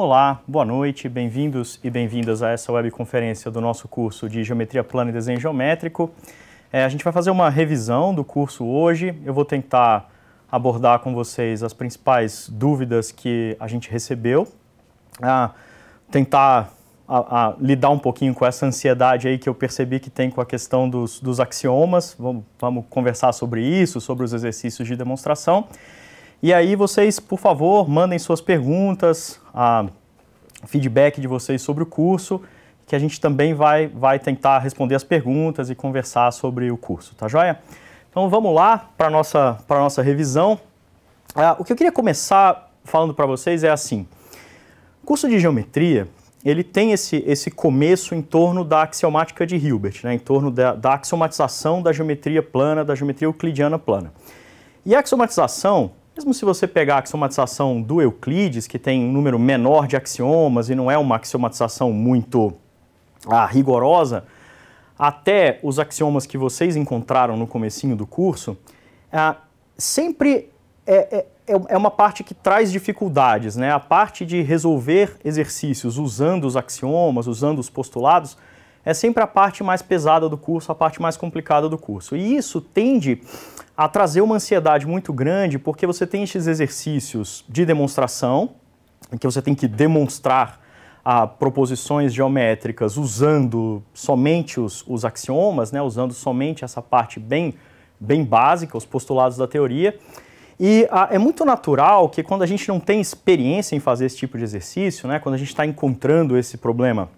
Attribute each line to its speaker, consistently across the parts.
Speaker 1: Olá, boa noite, bem-vindos e bem-vindas a essa webconferência do nosso curso de Geometria Plana e Desenho Geométrico. É, a gente vai fazer uma revisão do curso hoje. Eu vou tentar abordar com vocês as principais dúvidas que a gente recebeu, tentar a, a lidar um pouquinho com essa ansiedade aí que eu percebi que tem com a questão dos, dos axiomas. Vamos, vamos conversar sobre isso, sobre os exercícios de demonstração. E aí vocês, por favor, mandem suas perguntas, a feedback de vocês sobre o curso, que a gente também vai, vai tentar responder as perguntas e conversar sobre o curso, tá joia? Então vamos lá para a nossa, nossa revisão. Ah, o que eu queria começar falando para vocês é assim, o curso de geometria, ele tem esse, esse começo em torno da axiomática de Hilbert, né, em torno da, da axiomatização da geometria plana, da geometria euclidiana plana. E a axiomatização, mesmo se você pegar a axiomatização do Euclides, que tem um número menor de axiomas e não é uma axiomatização muito ah, rigorosa, até os axiomas que vocês encontraram no comecinho do curso, ah, sempre é, é, é, é uma parte que traz dificuldades, né? A parte de resolver exercícios usando os axiomas, usando os postulados, é sempre a parte mais pesada do curso, a parte mais complicada do curso. E isso tende a trazer uma ansiedade muito grande, porque você tem esses exercícios de demonstração, em que você tem que demonstrar a ah, proposições geométricas usando somente os, os axiomas, né, usando somente essa parte bem, bem básica, os postulados da teoria. E a, ah, é muito natural que quando a gente não tem experiência em fazer esse tipo de exercício, né, quando a gente está encontrando esse problema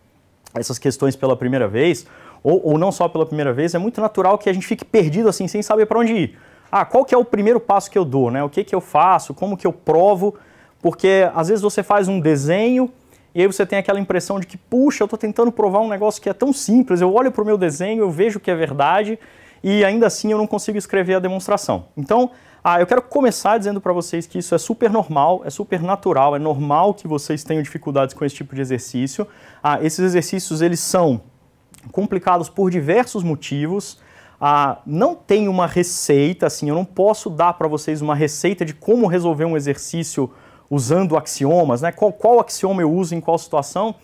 Speaker 1: essas questões pela primeira vez, ou, ou não só pela primeira vez, é muito natural que a gente fique perdido assim, sem saber para onde ir. Ah, qual que é o primeiro passo que eu dou, né? O que que eu faço? Como que eu provo? Porque às vezes você faz um desenho e aí você tem aquela impressão de que, puxa, eu estou tentando provar um negócio que é tão simples, eu olho para o meu desenho, eu vejo que é verdade e ainda assim eu não consigo escrever a demonstração. Então, ah, eu quero começar dizendo para vocês que isso é super normal, é super natural, é normal que vocês tenham dificuldades com esse tipo de exercício. Ah, esses exercícios eles são complicados por diversos motivos. Ah, não tem uma receita, assim, eu não posso dar para vocês uma receita de como resolver um exercício usando axiomas, né? Qual, qual axioma eu uso em qual situação?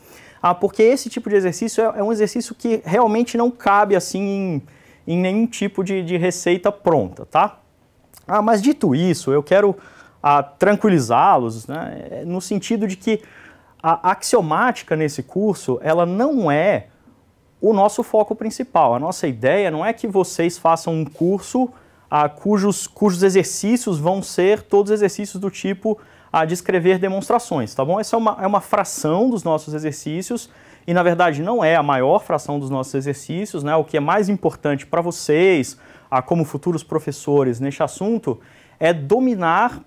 Speaker 1: Ah, porque esse tipo de exercício é, é um exercício que realmente não cabe assim em, em nenhum tipo de, de receita pronta, tá? Ah, mas dito isso, eu quero ah, tranquilizá-los, né, eh, no sentido de que a axiomática nesse curso, ela não é o nosso foco principal. A nossa ideia não é que vocês façam um curso ah, cujos, cujos exercícios vão ser todos exercícios do tipo a ah, descrever demonstrações, tá bom? Essa é uma, é uma fração dos nossos exercícios e, na verdade, não é a maior fração dos nossos exercícios, né? O que é mais importante para vocês, a como futuros professores neste assunto é dominar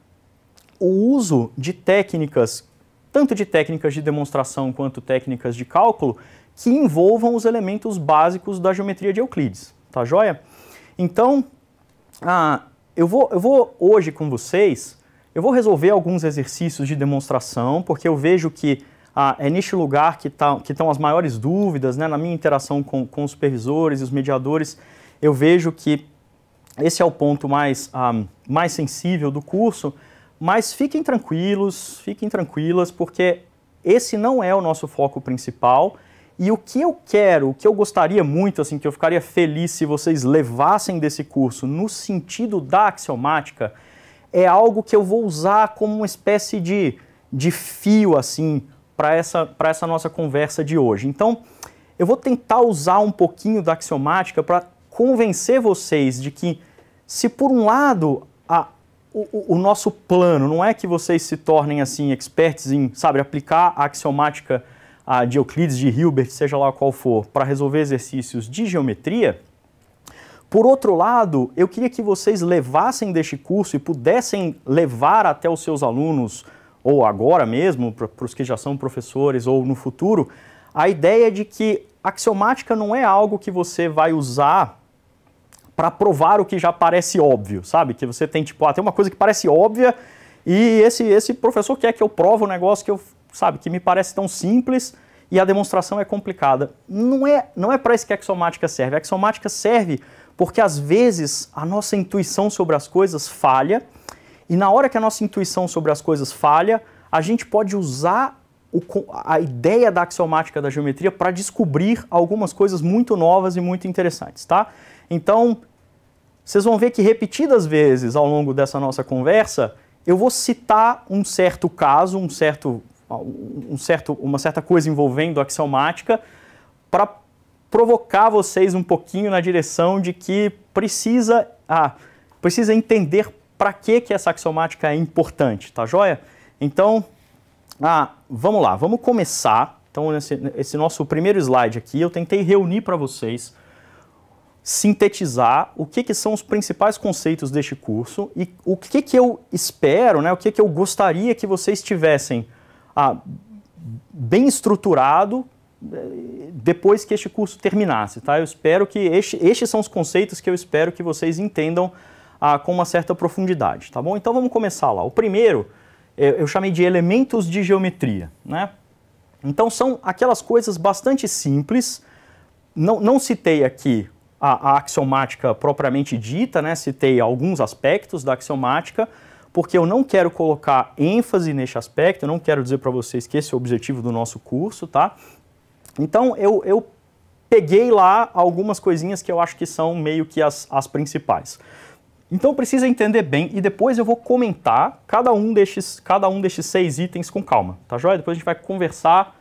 Speaker 1: o uso de técnicas, tanto de técnicas de demonstração quanto técnicas de cálculo, que envolvam os elementos básicos da geometria de Euclides, tá joia? Então, ah, eu, vou, eu vou hoje com vocês, eu vou resolver alguns exercícios de demonstração, porque eu vejo que ah, é neste lugar que tá, estão as maiores dúvidas, né? na minha interação com, com os supervisores e os mediadores, eu vejo que esse é o ponto mais, um, ah, mais sensível do curso, mas fiquem tranquilos, fiquem tranquilas, porque esse não é o nosso foco principal. E o que eu quero, o que eu gostaria muito, assim, que eu ficaria feliz se vocês levassem desse curso no sentido da axiomática, é algo que eu vou usar como uma espécie de, de fio, assim, para essa, essa nossa conversa de hoje. Então, eu vou tentar usar um pouquinho da axiomática para convencer vocês de que se por um lado a, o, o, nosso plano não é que vocês se tornem assim experts em, sabe, aplicar a axiomática a de Euclides, de Hilbert, seja lá qual for, para resolver exercícios de geometria, por outro lado, eu queria que vocês levassem deste curso e pudessem levar até os seus alunos, ou agora mesmo, para os que já são professores, ou no futuro, a ideia de que axiomática não é algo que você vai usar para provar o que já parece óbvio, sabe? Que você tem, tipo, ah, tem uma coisa que parece óbvia e esse, esse professor quer que eu prove um negócio que eu, sabe, que me parece tão simples e a demonstração é complicada. Não é, não é para isso que a axiomática serve. A axiomática serve porque às vezes a nossa intuição sobre as coisas falha e na hora que a nossa intuição sobre as coisas falha, a gente pode usar o, a ideia da axiomática da geometria para descobrir algumas coisas muito novas e muito interessantes, tá? Então, vocês vão ver que repetidas vezes ao longo dessa nossa conversa, eu vou citar um certo caso, um certo, um certo, uma certa coisa envolvendo a axiomática, para provocar vocês um pouquinho na direção de que precisa, ah, precisa entender para que, que essa axiomática é importante, tá joia? Então, ah, vamos lá, vamos começar. Então, esse, esse nosso primeiro slide aqui, eu tentei reunir para vocês sintetizar o que, que são os principais conceitos deste curso e o que, que eu espero, né, o que, que eu gostaria que vocês tivessem ah, bem estruturado eh, depois que este curso terminasse, tá? Eu espero que este, estes são os conceitos que eu espero que vocês entendam ah, com uma certa profundidade, tá bom? Então vamos começar lá. O primeiro eh, eu chamei de elementos de geometria, né? Então são aquelas coisas bastante simples. Não, não citei aqui a, a axiomática propriamente dita, né? citei alguns aspectos da axiomática, porque eu não quero colocar ênfase neste aspecto, eu não quero dizer para vocês que esse é o objetivo do nosso curso, tá? Então eu, eu peguei lá algumas coisinhas que eu acho que são meio que as, as principais. Então precisa entender bem e depois eu vou comentar cada um destes, cada um destes seis itens com calma, tá joia? Depois a gente vai conversar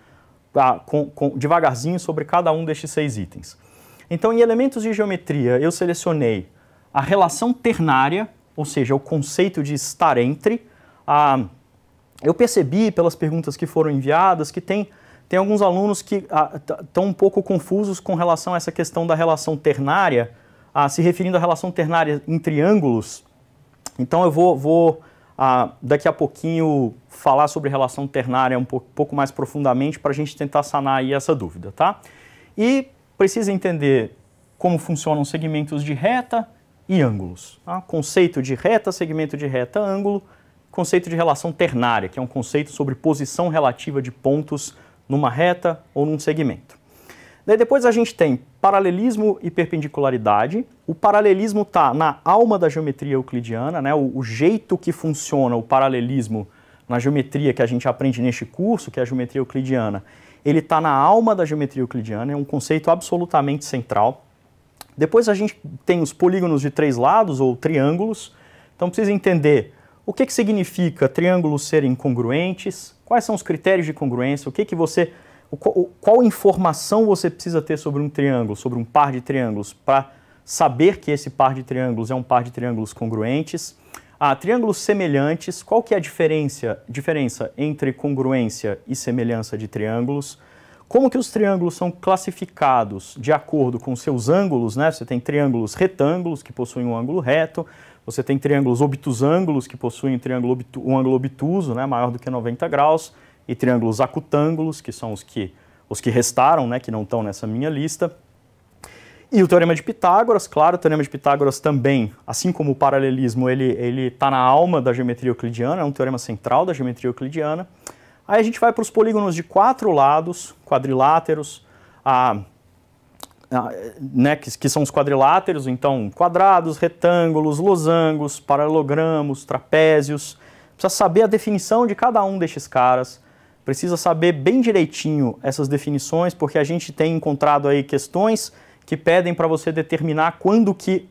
Speaker 1: ah, com, com, devagarzinho sobre cada um destes seis itens. Então, em elementos de geometria, eu selecionei a relação ternária, ou seja, o conceito de estar entre. Ah, eu percebi pelas perguntas que foram enviadas que tem, tem alguns alunos que estão ah, um pouco confusos com relação a essa questão da relação ternária, ah, se referindo à relação ternária em triângulos. Então eu vou, vou ah, daqui a pouquinho falar sobre relação ternária um pouco, pouco mais profundamente para a gente tentar sanar aí essa dúvida, tá? E precisa entender como funcionam segmentos de reta e ângulos. Tá? Conceito de reta, segmento de reta, ângulo, conceito de relação ternária, que é um conceito sobre posição relativa de pontos numa reta ou num segmento. Daí depois a gente tem paralelismo e perpendicularidade. O paralelismo está na alma da geometria euclidiana, né? o, o jeito que funciona o paralelismo na geometria que a gente aprende neste curso, que é a geometria euclidiana, ele está na alma da geometria euclidiana, é um conceito absolutamente central. Depois a gente tem os polígonos de três lados, ou triângulos, então precisa entender o que, que significa triângulos serem congruentes, quais são os critérios de congruência, o que, que você. O, o, qual informação você precisa ter sobre um triângulo, sobre um par de triângulos, para saber que esse par de triângulos é um par de triângulos congruentes. Ah, triângulos semelhantes, qual que é a diferença, diferença entre congruência e semelhança de triângulos? Como que os triângulos são classificados de acordo com seus ângulos, né? Você tem triângulos retângulos, que possuem um ângulo reto, você tem triângulos obtusângulos, que possuem um, triângulo obtu um ângulo obtuso, né, maior do que 90 graus, e triângulos acutângulos, que são os que, os que restaram, né, que não estão nessa minha lista. E o Teorema de Pitágoras, claro, o Teorema de Pitágoras também, assim como o paralelismo, ele está na alma da geometria euclidiana, é um teorema central da geometria euclidiana. Aí a gente vai para os polígonos de quatro lados, quadriláteros, a, a, né, que, que são os quadriláteros, então quadrados, retângulos, losangos, paralelogramos, trapézios. Precisa saber a definição de cada um destes caras, precisa saber bem direitinho essas definições, porque a gente tem encontrado aí questões que pedem para você determinar quando que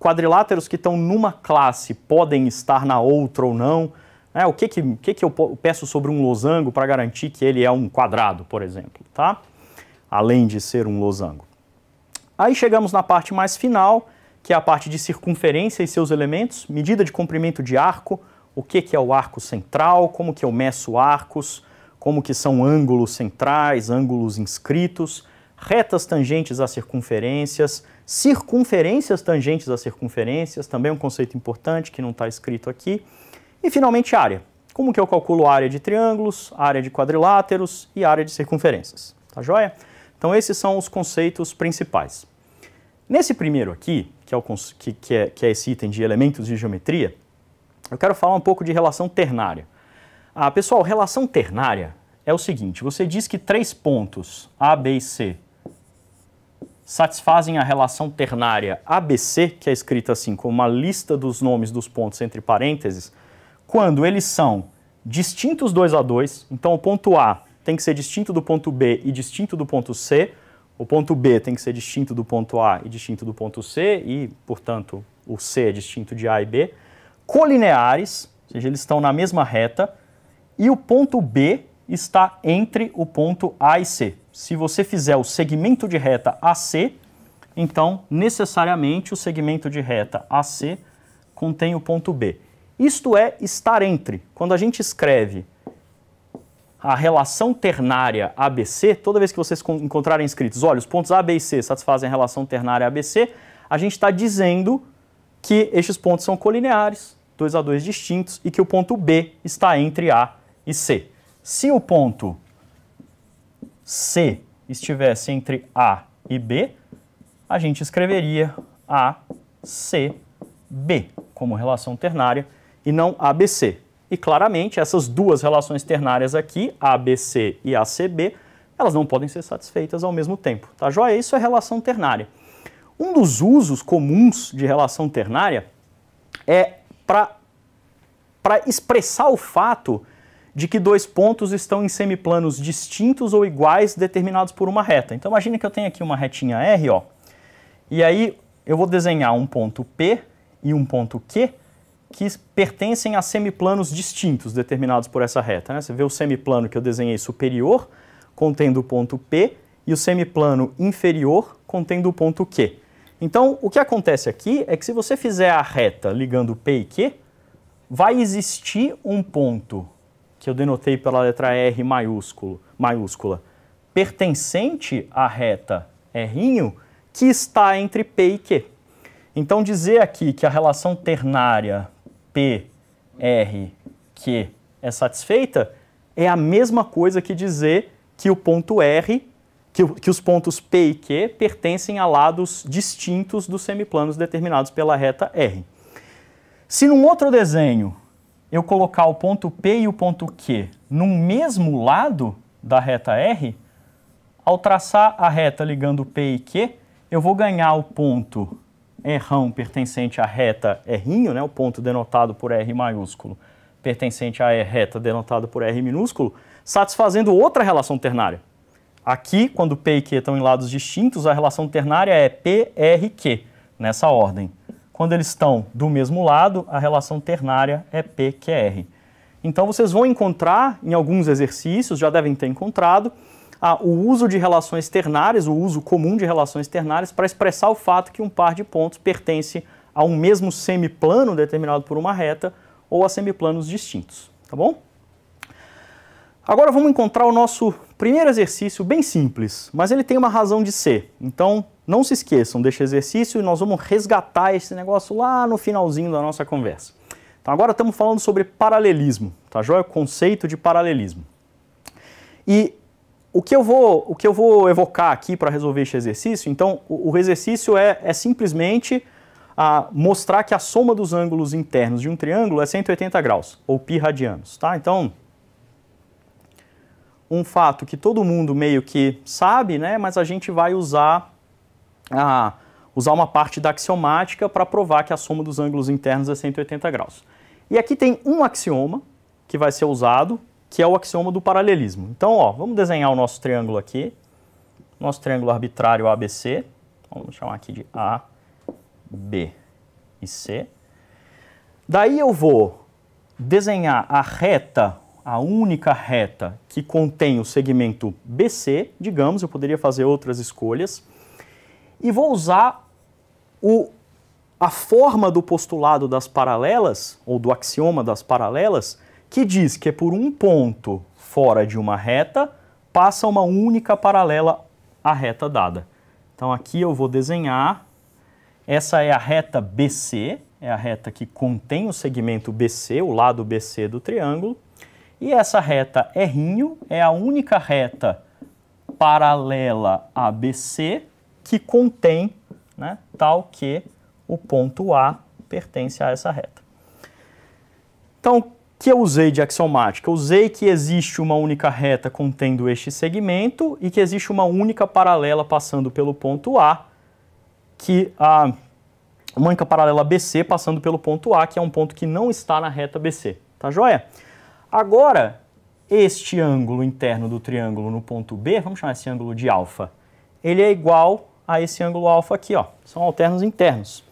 Speaker 1: quadriláteros que estão numa classe podem estar na outra ou não. Né? o que, que, que, que eu peço sobre um losango para garantir que ele é um quadrado, por exemplo, tá? além de ser um losango. Aí chegamos na parte mais final, que é a parte de circunferência e seus elementos, medida de comprimento de arco, o que, que é o arco central, como que eu meço arcos, como que são ângulos centrais, ângulos inscritos, retas tangentes a circunferências, circunferências tangentes a circunferências, também é um conceito importante que não está escrito aqui. E finalmente área. Como que eu calculo área de triângulos, área de quadriláteros e área de circunferências? Tá joia? Então esses são os conceitos principais. Nesse primeiro aqui, que é, o, que, que, é, que é esse item de elementos de geometria, eu quero falar um pouco de relação ternária. Ah, pessoal, relação ternária é o seguinte, você diz que três pontos A, B e C satisfazem a relação ternária ABC, que é escrita assim como uma lista dos nomes dos pontos entre parênteses, quando eles são distintos dois a dois, então o ponto A tem que ser distinto do ponto B e distinto do ponto C, o ponto B tem que ser distinto do ponto A e distinto do ponto C, e, portanto, o C é distinto de A e B, colineares, ou seja, eles estão na mesma reta, e o ponto B está entre o ponto A e C se você fizer o segmento de reta AC, então necessariamente o segmento de reta AC contém o ponto B. Isto é estar entre. Quando a gente escreve a relação ternária ABC, toda vez que vocês encontrarem escritos, olha, os pontos A, B e C satisfazem a relação ternária ABC, a gente está dizendo que estes pontos são colineares, dois a dois distintos, e que o ponto B está entre A e C. Se o ponto C estivesse entre A e B, a gente escreveria ACB como relação ternária e não ABC. E claramente essas duas relações ternárias aqui, ABC e ACB, elas não podem ser satisfeitas ao mesmo tempo, tá joia? Isso é relação ternária. Um dos usos comuns de relação ternária é para expressar o fato de que dois pontos estão em semiplanos distintos ou iguais determinados por uma reta. Então imagine que eu tenho aqui uma retinha R, ó, e aí eu vou desenhar um ponto P e um ponto Q que pertencem a semiplanos distintos determinados por essa reta. Né? Você vê o semiplano que eu desenhei superior contendo o ponto P e o semiplano inferior contendo o ponto Q. Então, o que acontece aqui é que se você fizer a reta ligando P e Q, vai existir um ponto que eu denotei pela letra R maiúsculo, maiúscula, pertencente à reta R, que está entre P e Q. Então, dizer aqui que a relação ternária P, R, Q é satisfeita é a mesma coisa que dizer que o ponto R, que, que os pontos P e Q pertencem a lados distintos dos semiplanos determinados pela reta R. Se num outro desenho eu colocar o ponto P e o ponto Q no mesmo lado da reta R, ao traçar a reta ligando P e Q, eu vou ganhar o ponto r pertencente à reta R, né, o ponto denotado por R maiúsculo, pertencente à reta denotado por R minúsculo, satisfazendo outra relação ternária. Aqui, quando P e Q estão em lados distintos, a relação ternária é P R Q nessa ordem. Quando eles estão do mesmo lado, a relação ternária é PQR. Então vocês vão encontrar em alguns exercícios, já devem ter encontrado, a, o uso de relações ternárias, o uso comum de relações ternárias para expressar o fato que um par de pontos pertence a um mesmo semiplano determinado por uma reta ou a semiplanos distintos, tá bom? Agora vamos encontrar o nosso primeiro exercício bem simples, mas ele tem uma razão de ser. Então, não se esqueçam deste exercício e nós vamos resgatar esse negócio lá no finalzinho da nossa conversa. Então agora estamos falando sobre paralelismo, tá joia? O conceito de paralelismo. E o que eu vou, o que eu vou evocar aqui para resolver este exercício, então o, o exercício é, é simplesmente a ah, mostrar que a soma dos ângulos internos de um triângulo é 180 graus, ou pi radianos, tá? Então, um fato que todo mundo meio que sabe, né, mas a gente vai usar a usar uma parte da axiomática para provar que a soma dos ângulos internos é 180 graus. E aqui tem um axioma que vai ser usado, que é o axioma do paralelismo. Então, ó, vamos desenhar o nosso triângulo aqui, nosso triângulo arbitrário ABC, vamos chamar aqui de A, B e C. Daí eu vou desenhar a reta, a única reta que contém o segmento BC, digamos, eu poderia fazer outras escolhas, e vou usar o, a forma do postulado das paralelas, ou do axioma das paralelas, que diz que é por um ponto fora de uma reta passa uma única paralela à reta dada. Então aqui eu vou desenhar, essa é a reta BC, é a reta que contém o segmento BC, o lado BC do triângulo, e essa reta R é a única reta paralela a BC que contém, né, tal que o ponto A pertence a essa reta. Então, o que eu usei de axiomática? Eu usei que existe uma única reta contendo este segmento e que existe uma única paralela passando pelo ponto A, que a uma única paralela BC passando pelo ponto A, que é um ponto que não está na reta BC. Tá joia? Agora, este ângulo interno do triângulo no ponto B, vamos chamar esse ângulo de alfa, ele é igual a esse ângulo alfa aqui, ó, são alternos internos.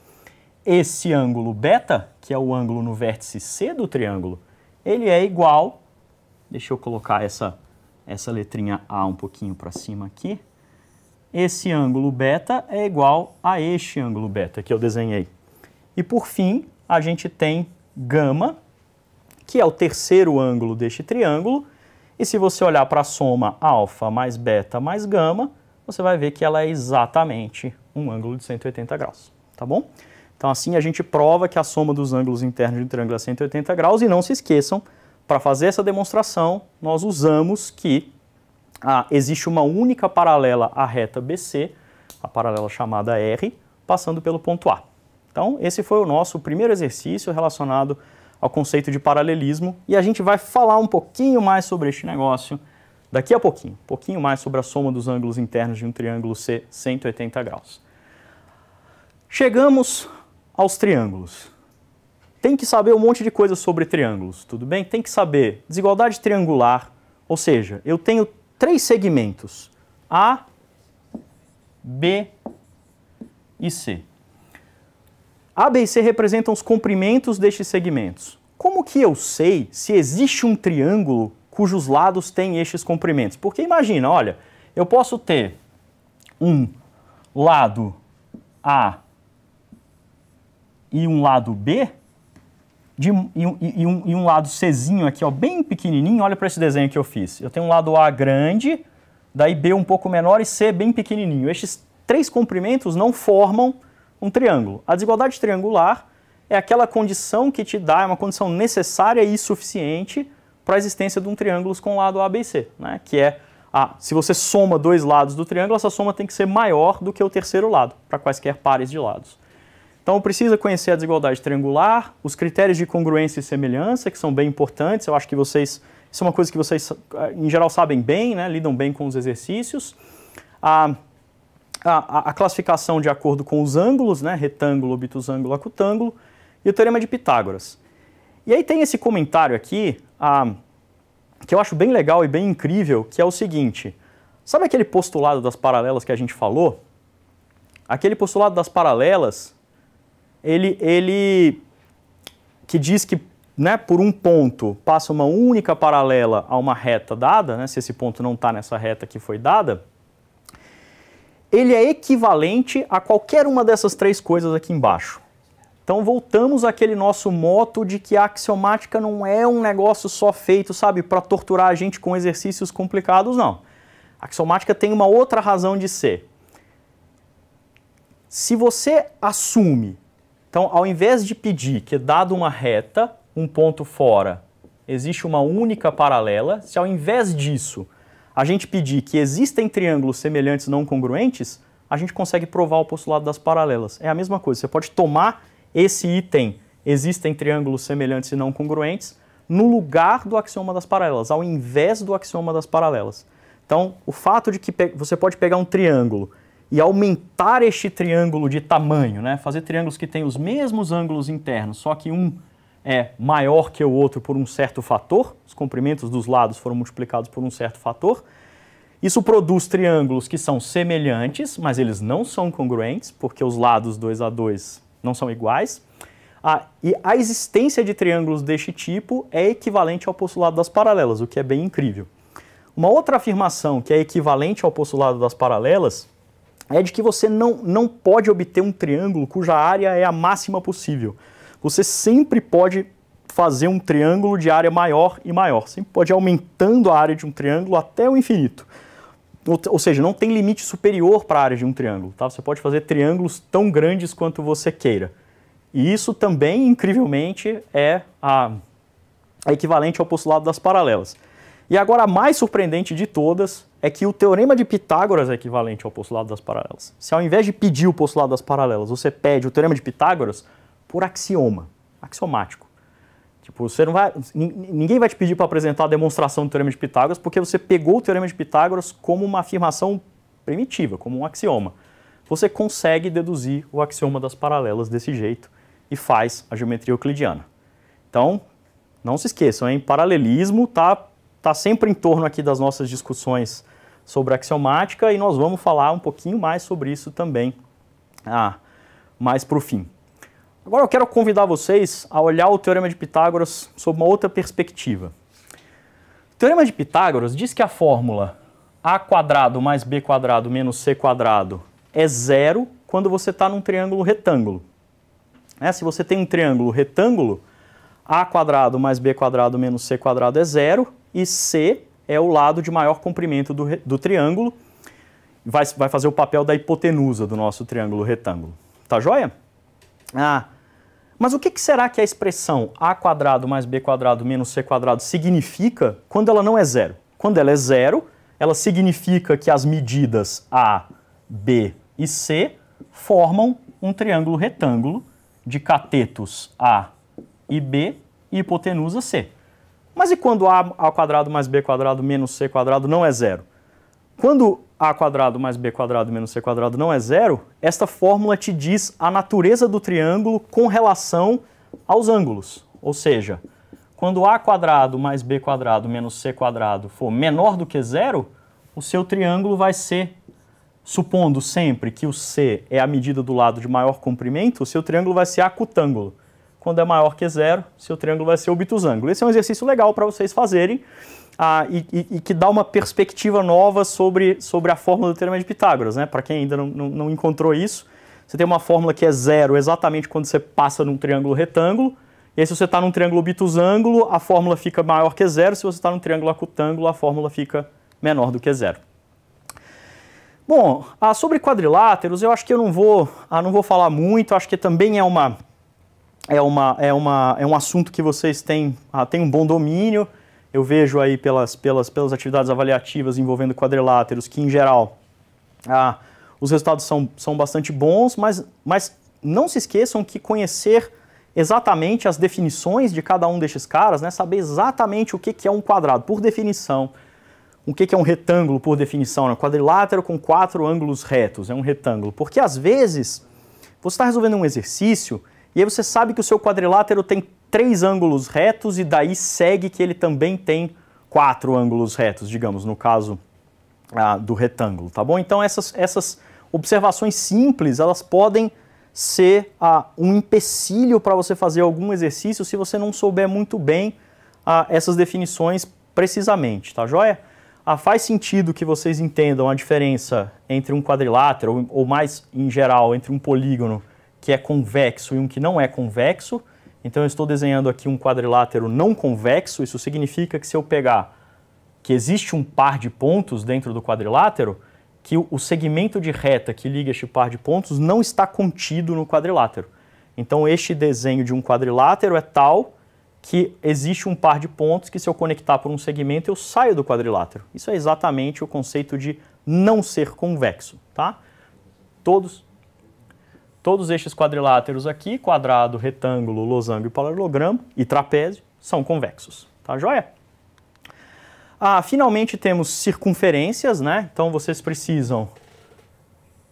Speaker 1: Esse ângulo beta, que é o ângulo no vértice C do triângulo, ele é igual, deixa eu colocar essa, essa letrinha A um pouquinho para cima aqui, esse ângulo beta é igual a este ângulo beta que eu desenhei. E por fim, a gente tem gama, que é o terceiro ângulo deste triângulo, e se você olhar para a soma alfa mais beta mais gama, você vai ver que ela é exatamente um ângulo de 180 graus, tá bom? Então assim a gente prova que a soma dos ângulos internos de um triângulo é 180 graus e não se esqueçam, para fazer essa demonstração nós usamos que ah, existe uma única paralela à reta BC, a paralela chamada R, passando pelo ponto A. Então esse foi o nosso primeiro exercício relacionado ao conceito de paralelismo e a gente vai falar um pouquinho mais sobre este negócio Daqui a pouquinho, um pouquinho mais sobre a soma dos ângulos internos de um triângulo C 180 graus. Chegamos aos triângulos. Tem que saber um monte de coisa sobre triângulos, tudo bem? Tem que saber desigualdade triangular, ou seja, eu tenho três segmentos, A, B e C. A, B e C representam os comprimentos destes segmentos. Como que eu sei se existe um triângulo cujos lados têm estes comprimentos. Porque imagina, olha, eu posso ter um lado A e um lado B, de, e, um, e, um, e, um, lado Czinho aqui, ó, bem pequenininho, olha para esse desenho que eu fiz. Eu tenho um lado A grande, daí B um pouco menor e C bem pequenininho. Estes três comprimentos não formam um triângulo. A desigualdade triangular é aquela condição que te dá, é uma condição necessária e suficiente para a existência de um triângulo com o lado ABC, né? que é a, se você soma dois lados do triângulo, essa soma tem que ser maior do que o terceiro lado, para quaisquer pares de lados. Então precisa conhecer a desigualdade triangular, os critérios de congruência e semelhança, que são bem importantes, eu acho que vocês, isso é uma coisa que vocês eh, em geral sabem bem, né? lidam bem com os exercícios. A, a, a, classificação de acordo com os ângulos, né? retângulo, obtusângulo, acutângulo, e o teorema de Pitágoras. E aí tem esse comentário aqui, ah, que eu acho bem legal e bem incrível, que é o seguinte: sabe aquele postulado das paralelas que a gente falou? Aquele postulado das paralelas, ele, ele que diz que né, por um ponto passa uma única paralela a uma reta dada, né, se esse ponto não está nessa reta que foi dada, ele é equivalente a qualquer uma dessas três coisas aqui embaixo. Então voltamos àquele nosso moto de que a axiomática não é um negócio só feito, sabe, para torturar a gente com exercícios complicados, não. A axiomática tem uma outra razão de ser. Se você assume, então ao invés de pedir que dado uma reta, um ponto fora, existe uma única paralela, se ao invés disso a gente pedir que existem triângulos semelhantes não congruentes, a gente consegue provar o postulado das paralelas. É a mesma coisa, você pode tomar esse item existem triângulos semelhantes e não congruentes, no lugar do axioma das paralelas, ao invés do axioma das paralelas. Então, o fato de que você pode pegar um triângulo e aumentar este triângulo de tamanho, né? fazer triângulos que têm os mesmos ângulos internos, só que um é maior que o outro por um certo fator, os comprimentos dos lados foram multiplicados por um certo fator, isso produz triângulos que são semelhantes, mas eles não são congruentes, porque os lados 2 a 2 não são iguais. Ah, e a existência de triângulos deste tipo é equivalente ao postulado das paralelas, o que é bem incrível. Uma outra afirmação que é equivalente ao postulado das paralelas é de que você não, não pode obter um triângulo cuja área é a máxima possível. Você sempre pode fazer um triângulo de área maior e maior, sempre pode ir aumentando a área de um triângulo até o infinito ou seja, não tem limite superior para a área de um triângulo. Tá? Você pode fazer triângulos tão grandes quanto você queira. E isso também, incrivelmente, é a, a equivalente ao postulado das paralelas. E agora a mais surpreendente de todas é que o teorema de Pitágoras é equivalente ao postulado das paralelas. Se ao invés de pedir o postulado das paralelas, você pede o teorema de Pitágoras por axioma, axiomático. Tipo, você não vai, ninguém vai te pedir para apresentar a demonstração do teorema de Pitágoras, porque você pegou o teorema de Pitágoras como uma afirmação primitiva, como um axioma. Você consegue deduzir o axioma das paralelas desse jeito e faz a geometria euclidiana. Então, não se esqueçam, hein? paralelismo tá, tá sempre em torno aqui das nossas discussões sobre axiomática e nós vamos falar um pouquinho mais sobre isso também ah, mais para o fim. Agora eu quero convidar vocês a olhar o Teorema de Pitágoras sob uma outra perspectiva. O Teorema de Pitágoras diz que a fórmula a quadrado mais b quadrado menos c quadrado é zero quando você está num triângulo retângulo. É, se você tem um triângulo retângulo, a quadrado mais b quadrado menos c quadrado é zero e c é o lado de maior comprimento do, do triângulo. Vai, vai fazer o papel da hipotenusa do nosso triângulo retângulo. Tá joia? Ah, mas o que, será que a expressão a quadrado mais b quadrado menos c quadrado significa quando ela não é zero? Quando ela é zero, ela significa que as medidas a, b e c formam um triângulo retângulo de catetos a e b e hipotenusa c. Mas e quando a ao quadrado mais b quadrado menos c quadrado não é zero? Quando a quadrado mais b quadrado menos c quadrado não é zero, esta fórmula te diz a natureza do triângulo com relação aos ângulos. Ou seja, quando a quadrado mais b quadrado menos c quadrado for menor do que zero, o seu triângulo vai ser, supondo sempre que o c é a medida do lado de maior comprimento, o seu triângulo vai ser acutângulo. Quando é maior que zero, seu triângulo vai ser obtusângulo. Esse é um exercício legal para vocês fazerem. Ah, e, e, que dá uma perspectiva nova sobre, sobre a fórmula do Teorema de Pitágoras. Né? Para quem ainda não, não, não encontrou isso, você tem uma fórmula que é zero exatamente quando você passa num triângulo retângulo, e aí, se você está num triângulo obtusângulo, a fórmula fica maior que zero. Se você está num triângulo acutângulo, a fórmula fica menor do que zero. Bom, ah, sobre quadriláteros, eu acho que eu não vou, ah, não vou falar muito. Acho que também é uma é uma é uma é um assunto que vocês têm ah, têm um bom domínio eu vejo aí pelas, pelas, pelas atividades avaliativas envolvendo quadriláteros que, em geral, ah, os resultados são, são bastante bons, mas, mas não se esqueçam que conhecer exatamente as definições de cada um destes caras, né, saber exatamente o que, que é um quadrado, por definição, o que, que é um retângulo, por definição, né, quadrilátero com quatro ângulos retos, é um retângulo, porque às vezes você está resolvendo um exercício e aí você sabe que o seu quadrilátero tem três ângulos retos e daí segue que ele também tem quatro ângulos retos, digamos, no caso ah, do retângulo, tá bom? Então essas, essas observações simples, elas podem ser ah, um empecilho para você fazer algum exercício se você não souber muito bem ah, essas definições precisamente, tá joia? Ah, faz sentido que vocês entendam a diferença entre um quadrilátero, ou mais em geral, entre um polígono que é convexo e um que não é convexo. Então eu estou desenhando aqui um quadrilátero não convexo, isso significa que se eu pegar que existe um par de pontos dentro do quadrilátero, que o segmento de reta que liga este par de pontos não está contido no quadrilátero. Então este desenho de um quadrilátero é tal que existe um par de pontos que se eu conectar por um segmento eu saio do quadrilátero. Isso é exatamente o conceito de não ser convexo, tá? Todos Todos estes quadriláteros aqui, quadrado, retângulo, losango e paralelogramo e trapézio, são convexos. Tá joia? Ah, finalmente temos circunferências, né? Então vocês precisam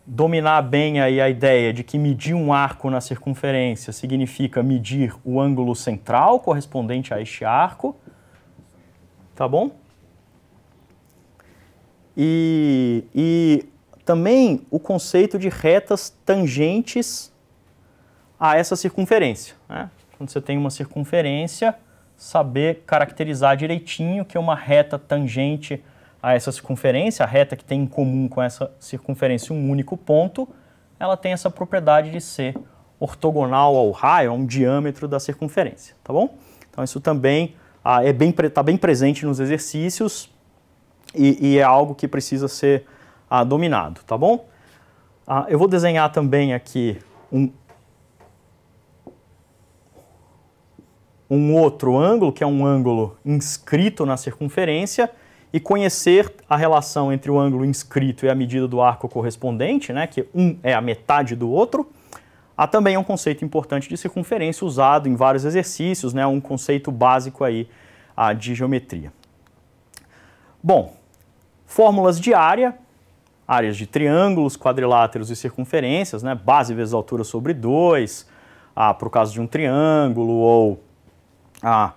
Speaker 1: dominar bem aí a ideia de que medir um arco na circunferência significa medir o ângulo central correspondente a este arco. Tá bom? E, e também o conceito de retas tangentes a essa circunferência. Né? Quando você tem uma circunferência, saber caracterizar direitinho que é uma reta tangente a essa circunferência, a reta que tem em comum com essa circunferência um único ponto, ela tem essa propriedade de ser ortogonal ao raio, a um diâmetro da circunferência, tá bom? Então isso também ah, é bem está bem presente nos exercícios e, e, é algo que precisa ser ah, dominado, tá bom? Ah, eu vou desenhar também aqui um, um outro ângulo, que é um ângulo inscrito na circunferência, e conhecer a relação entre o ângulo inscrito e a medida do arco correspondente, né, que um é a metade do outro, há também um conceito importante de circunferência usado em vários exercícios, né, um conceito básico aí ah, de geometria. Bom, fórmulas de área, áreas de triângulos, quadriláteros e circunferências, né? base vezes altura sobre 2, ah, para o caso de um triângulo, ou a,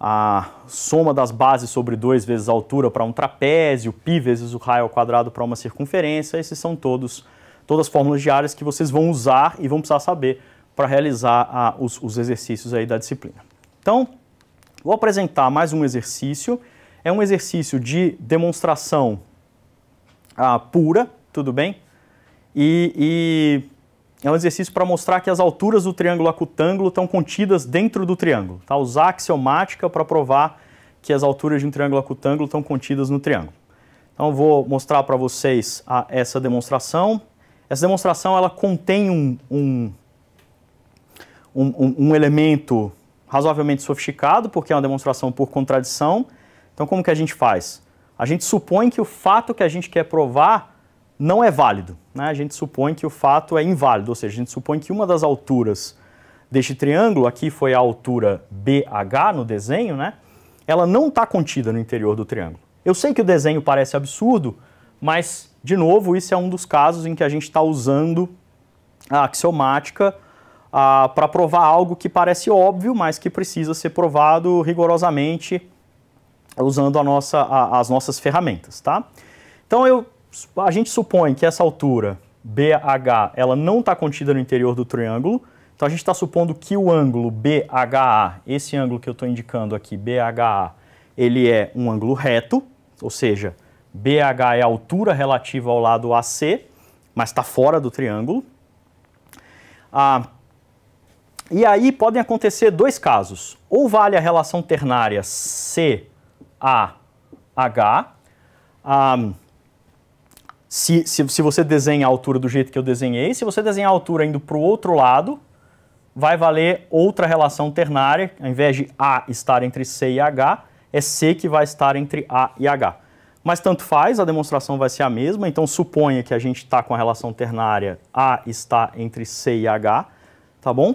Speaker 1: ah, a soma das bases sobre 2 vezes a altura para um trapézio, π vezes o raio ao quadrado para uma circunferência, esses são todos todas as fórmulas de áreas que vocês vão usar e vão precisar saber para realizar os, os exercícios aí da disciplina. Então, vou apresentar mais um exercício. É um exercício de demonstração ah, pura, tudo bem? E, e é um exercício para mostrar que as alturas do triângulo acutângulo estão contidas dentro do triângulo. Tá? Usar axiomática para provar que as alturas de um triângulo acutângulo estão contidas no triângulo. Então vou mostrar para vocês a, essa demonstração. Essa demonstração ela contém um, um, um, um elemento razoavelmente sofisticado, porque é uma demonstração por contradição. Então como que a gente faz? a gente supõe que o fato que a gente quer provar não é válido. Né? A gente supõe que o fato é inválido, ou seja, a gente supõe que uma das alturas deste triângulo, aqui foi a altura BH no desenho, né? ela não está contida no interior do triângulo. Eu sei que o desenho parece absurdo, mas, de novo, isso é um dos casos em que a gente está usando a axiomática ah, para provar algo que parece óbvio, mas que precisa ser provado rigorosamente usando a nossa, a, as nossas ferramentas, tá? Então eu, a gente supõe que essa altura BH ela não está contida no interior do triângulo, então a gente está supondo que o ângulo BHA, esse ângulo que eu estou indicando aqui, BHA, ele é um ângulo reto, ou seja, BH é a altura relativa ao lado AC, mas está fora do triângulo. Ah, e aí podem acontecer dois casos. Ou vale a relação ternária C a, H. Um, ah, se, se, se, você desenha a altura do jeito que eu desenhei, se você desenhar a altura indo para o outro lado, vai valer outra relação ternária, ao invés de A estar entre C e H, é C que vai estar entre A e H. Mas tanto faz, a demonstração vai ser a mesma, então suponha que a gente está com a relação ternária A está entre C e H, tá bom?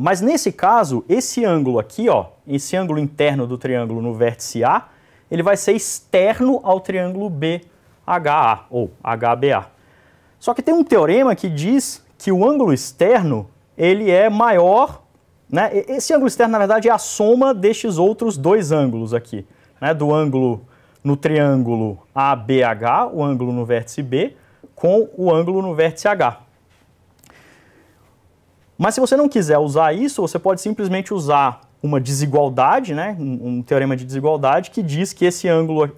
Speaker 1: Mas nesse caso, esse ângulo aqui, ó, esse ângulo interno do triângulo no vértice A, ele vai ser externo ao triângulo BHA, ou HBA. Só que tem um teorema que diz que o ângulo externo, ele é maior, né? Esse ângulo externo, na verdade, é a soma destes outros dois ângulos aqui, né? Do ângulo no triângulo ABH, o ângulo no vértice B, com o ângulo no vértice H. Mas se você não quiser usar isso, você pode simplesmente usar uma desigualdade, né, um, um teorema de desigualdade que diz que esse ângulo,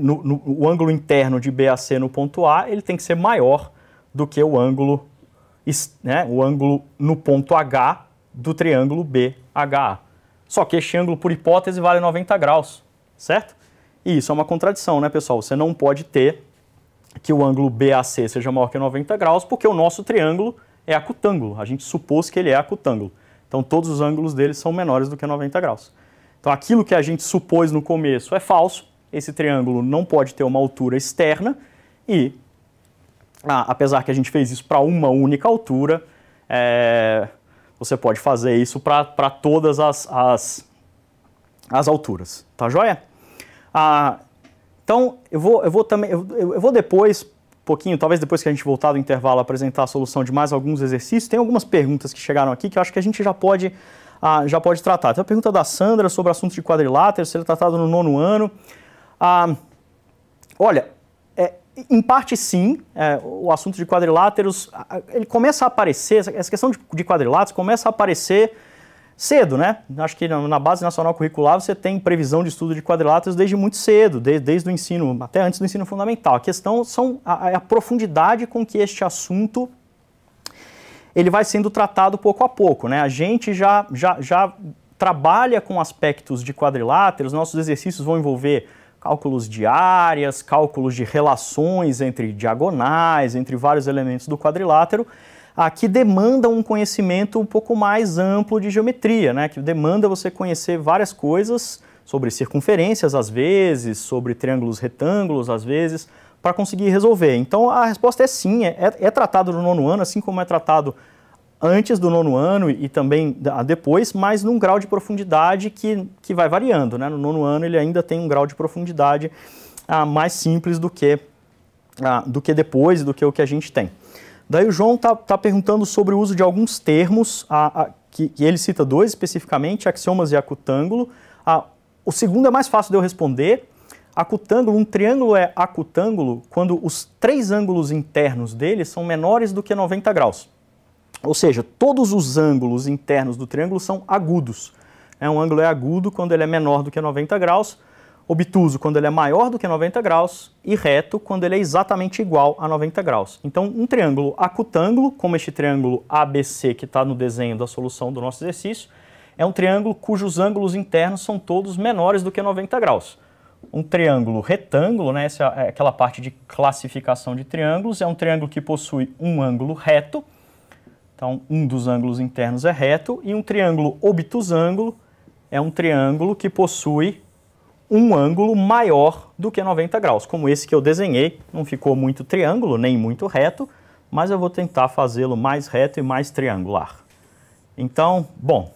Speaker 1: no, no, o ângulo interno de BAC no ponto A, ele tem que ser maior do que o ângulo, né, o ângulo no ponto H do triângulo BHA. Só que este ângulo, por hipótese, vale 90 graus, certo? E isso é uma contradição, né, pessoal? Você não pode ter que o ângulo BAC seja maior que 90 graus, porque o nosso triângulo é acutângulo. A gente supôs que ele é acutângulo. Então todos os ângulos dele são menores do que 90 graus. Então aquilo que a gente supôs no começo é falso. Esse triângulo não pode ter uma altura externa e, a, apesar que a gente fez isso para uma única altura, é, você pode fazer isso para todas as, as, as, alturas, tá joia? Ah, então, eu vou, eu vou também, eu, eu vou depois pouquinho, talvez depois que a gente voltar do intervalo, apresentar a solução de mais alguns exercícios. Tem algumas perguntas que chegaram aqui que eu acho que a gente já pode, ah, já pode tratar. Tem a pergunta da Sandra sobre assunto de quadrilátero, será tratado no nono ano. Ah, olha, é, em parte sim, é, o assunto de quadriláteros, ele começa a aparecer, essa questão de, de quadriláteros começa a aparecer cedo, né? Acho que na base nacional curricular você tem previsão de estudo de quadriláteros desde muito cedo, desde, desde o ensino, até antes do ensino fundamental. A questão são a, é a profundidade com que este assunto ele vai sendo tratado pouco a pouco, né? A gente já, já, já trabalha com aspectos de quadriláteros, nossos exercícios vão envolver cálculos de áreas, cálculos de relações entre diagonais, entre vários elementos do quadrilátero, que demanda um conhecimento um pouco mais amplo de geometria, né? que demanda você conhecer várias coisas sobre circunferências às vezes, sobre triângulos retângulos às vezes, para conseguir resolver. Então a resposta é sim, é, é, é tratado no nono ano, assim como é tratado antes do nono ano e, também depois, mas num grau de profundidade que, que vai variando. Né? No nono ano ele ainda tem um grau de profundidade ah, mais simples do que, ah, do que depois, do que o que a gente tem. Daí o João está tá perguntando sobre o uso de alguns termos, a, a, que, que, ele cita dois especificamente, axiomas e acutângulo. A, o segundo é mais fácil de eu responder. Acutângulo, um triângulo é acutângulo quando os três ângulos internos dele são menores do que 90 graus. Ou seja, todos os ângulos internos do triângulo são agudos. É, um ângulo é agudo quando ele é menor do que 90 graus obtuso quando ele é maior do que 90 graus e reto quando ele é exatamente igual a 90 graus. Então, um triângulo acutângulo, como este triângulo ABC que está no desenho da solução do nosso exercício, é um triângulo cujos ângulos internos são todos menores do que 90 graus. Um triângulo retângulo, né, essa é aquela parte de classificação de triângulos, é um triângulo que possui um ângulo reto, então um dos ângulos internos é reto, e um triângulo obtusângulo é um triângulo que possui um ângulo maior do que 90 graus, como esse que eu desenhei. Não ficou muito triângulo, nem muito reto, mas eu vou tentar fazê-lo mais reto e mais triangular. Então, bom,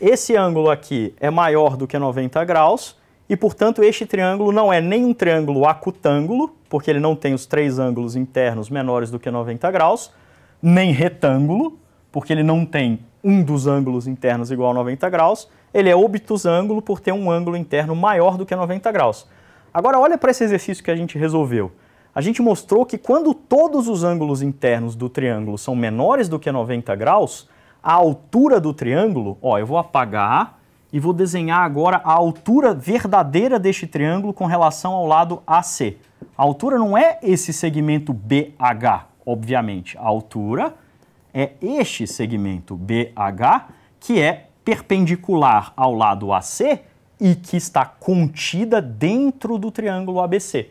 Speaker 1: esse ângulo aqui é maior do que 90 graus e, portanto, este triângulo não é nem um triângulo acutângulo, porque ele não tem os três ângulos internos menores do que 90 graus, nem retângulo, porque ele não tem um dos ângulos internos igual a 90 graus, ele é obtusângulo por ter um ângulo interno maior do que 90 graus. Agora olha para esse exercício que a gente resolveu. A gente mostrou que quando todos os ângulos internos do triângulo são menores do que 90 graus, a altura do triângulo, ó, eu vou apagar e vou desenhar agora a altura verdadeira deste triângulo com relação ao lado AC. A altura não é esse segmento BH, obviamente. A altura é este segmento BH que é perpendicular ao lado AC e que está contida dentro do triângulo ABC.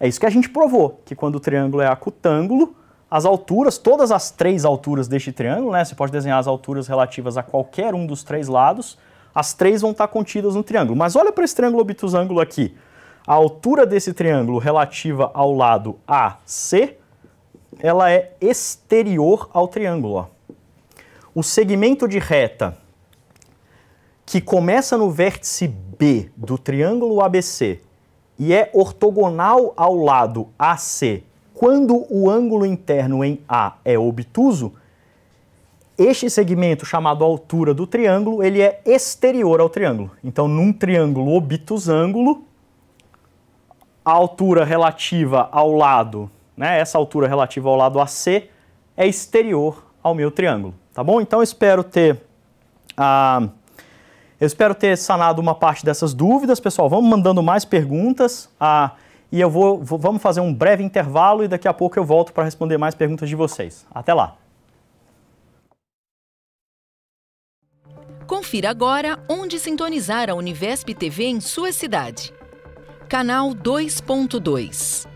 Speaker 1: É isso que a gente provou, que quando o triângulo é acutângulo, as alturas, todas as três alturas deste triângulo, né, você pode desenhar as alturas relativas a qualquer um dos três lados, as três vão estar contidas no triângulo. Mas olha para esse triângulo obtusângulo aqui. A altura desse triângulo relativa ao lado AC ela é exterior ao triângulo. Ó. O segmento de reta que começa no vértice B do triângulo ABC e é ortogonal ao lado AC quando o ângulo interno em A é obtuso, este segmento chamado altura do triângulo, ele é exterior ao triângulo. Então, num triângulo obtusângulo, a altura relativa ao lado né, essa altura relativa ao lado AC, é exterior ao meu triângulo, tá bom? Então eu espero ter ah, eu espero ter sanado uma parte dessas dúvidas, pessoal. Vamos mandando mais perguntas ah, e eu vou, vou vamos fazer um breve intervalo e daqui a pouco eu volto para responder mais perguntas de vocês. Até lá.
Speaker 2: Confira agora onde sintonizar a Univesp TV em sua cidade. Canal 2.2.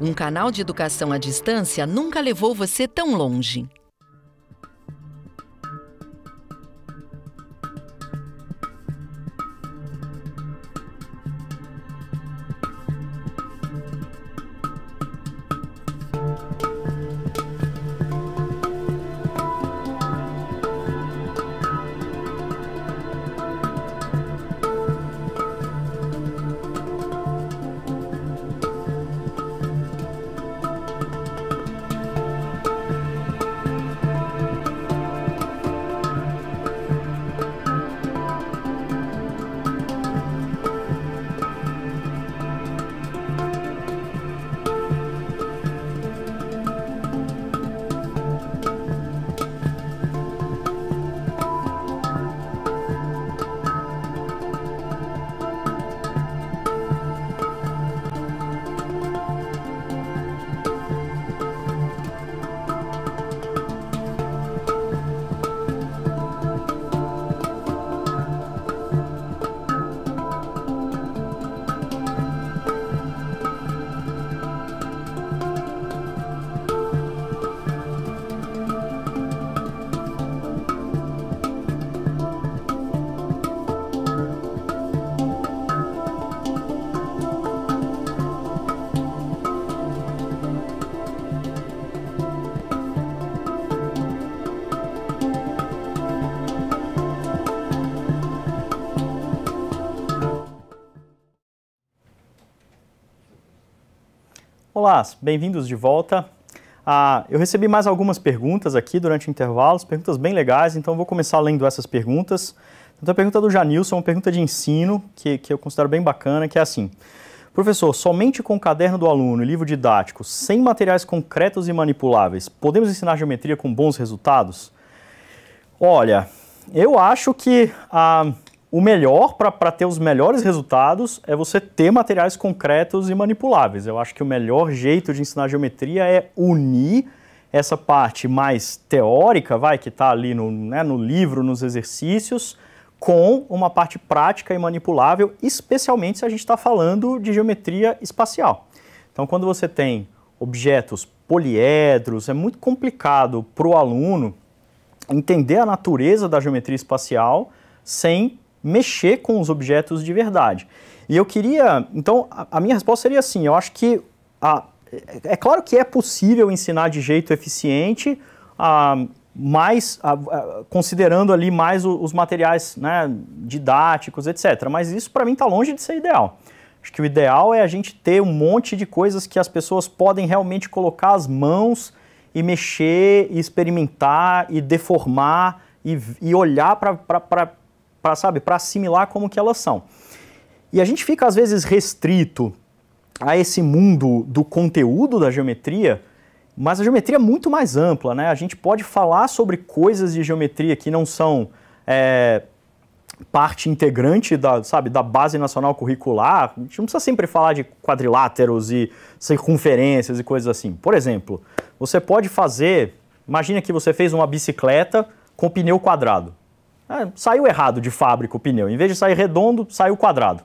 Speaker 2: Um canal de educação à distância nunca levou você tão longe.
Speaker 1: Olá, bem-vindos de volta. Ah, eu recebi mais algumas perguntas aqui durante o intervalo, perguntas bem legais, então vou começar lendo essas perguntas. Então, a pergunta do Janilson, uma pergunta de ensino que, que eu considero bem bacana, que é assim. Professor, somente com o caderno do aluno e livro didático, sem materiais concretos e manipuláveis, podemos ensinar geometria com bons resultados? Olha, eu acho que a, ah, o melhor para ter os melhores resultados é você ter materiais concretos e manipuláveis. Eu acho que o melhor jeito de ensinar geometria é unir essa parte mais teórica, vai, que está ali no, né, no livro, nos exercícios, com uma parte prática e manipulável, especialmente se a gente está falando de geometria espacial. Então, quando você tem objetos poliedros, é muito complicado para o aluno entender a natureza da geometria espacial sem mexer com os objetos de verdade. E eu queria, então, a, minha resposta seria assim: eu acho que a, é, é claro que é possível ensinar de jeito eficiente, a, mais considerando ali mais o, os materiais né, didáticos, etc. Mas isso para mim está longe de ser ideal. Acho que o ideal é a gente ter um monte de coisas que as pessoas podem realmente colocar as mãos e mexer, e experimentar, e deformar, e, e olhar para para sabe, para assimilar como que elas são. E a gente fica às vezes restrito a esse mundo do conteúdo da geometria, mas a geometria é muito mais ampla, né? A gente pode falar sobre coisas de geometria que não são é, parte integrante da, sabe, da base nacional curricular. A gente não precisa sempre falar de quadriláteros e circunferências e coisas assim. Por exemplo, você pode fazer, imagina que você fez uma bicicleta com pneu quadrado. Ah, saiu errado de fábrica o pneu. Em vez de sair redondo, saiu quadrado.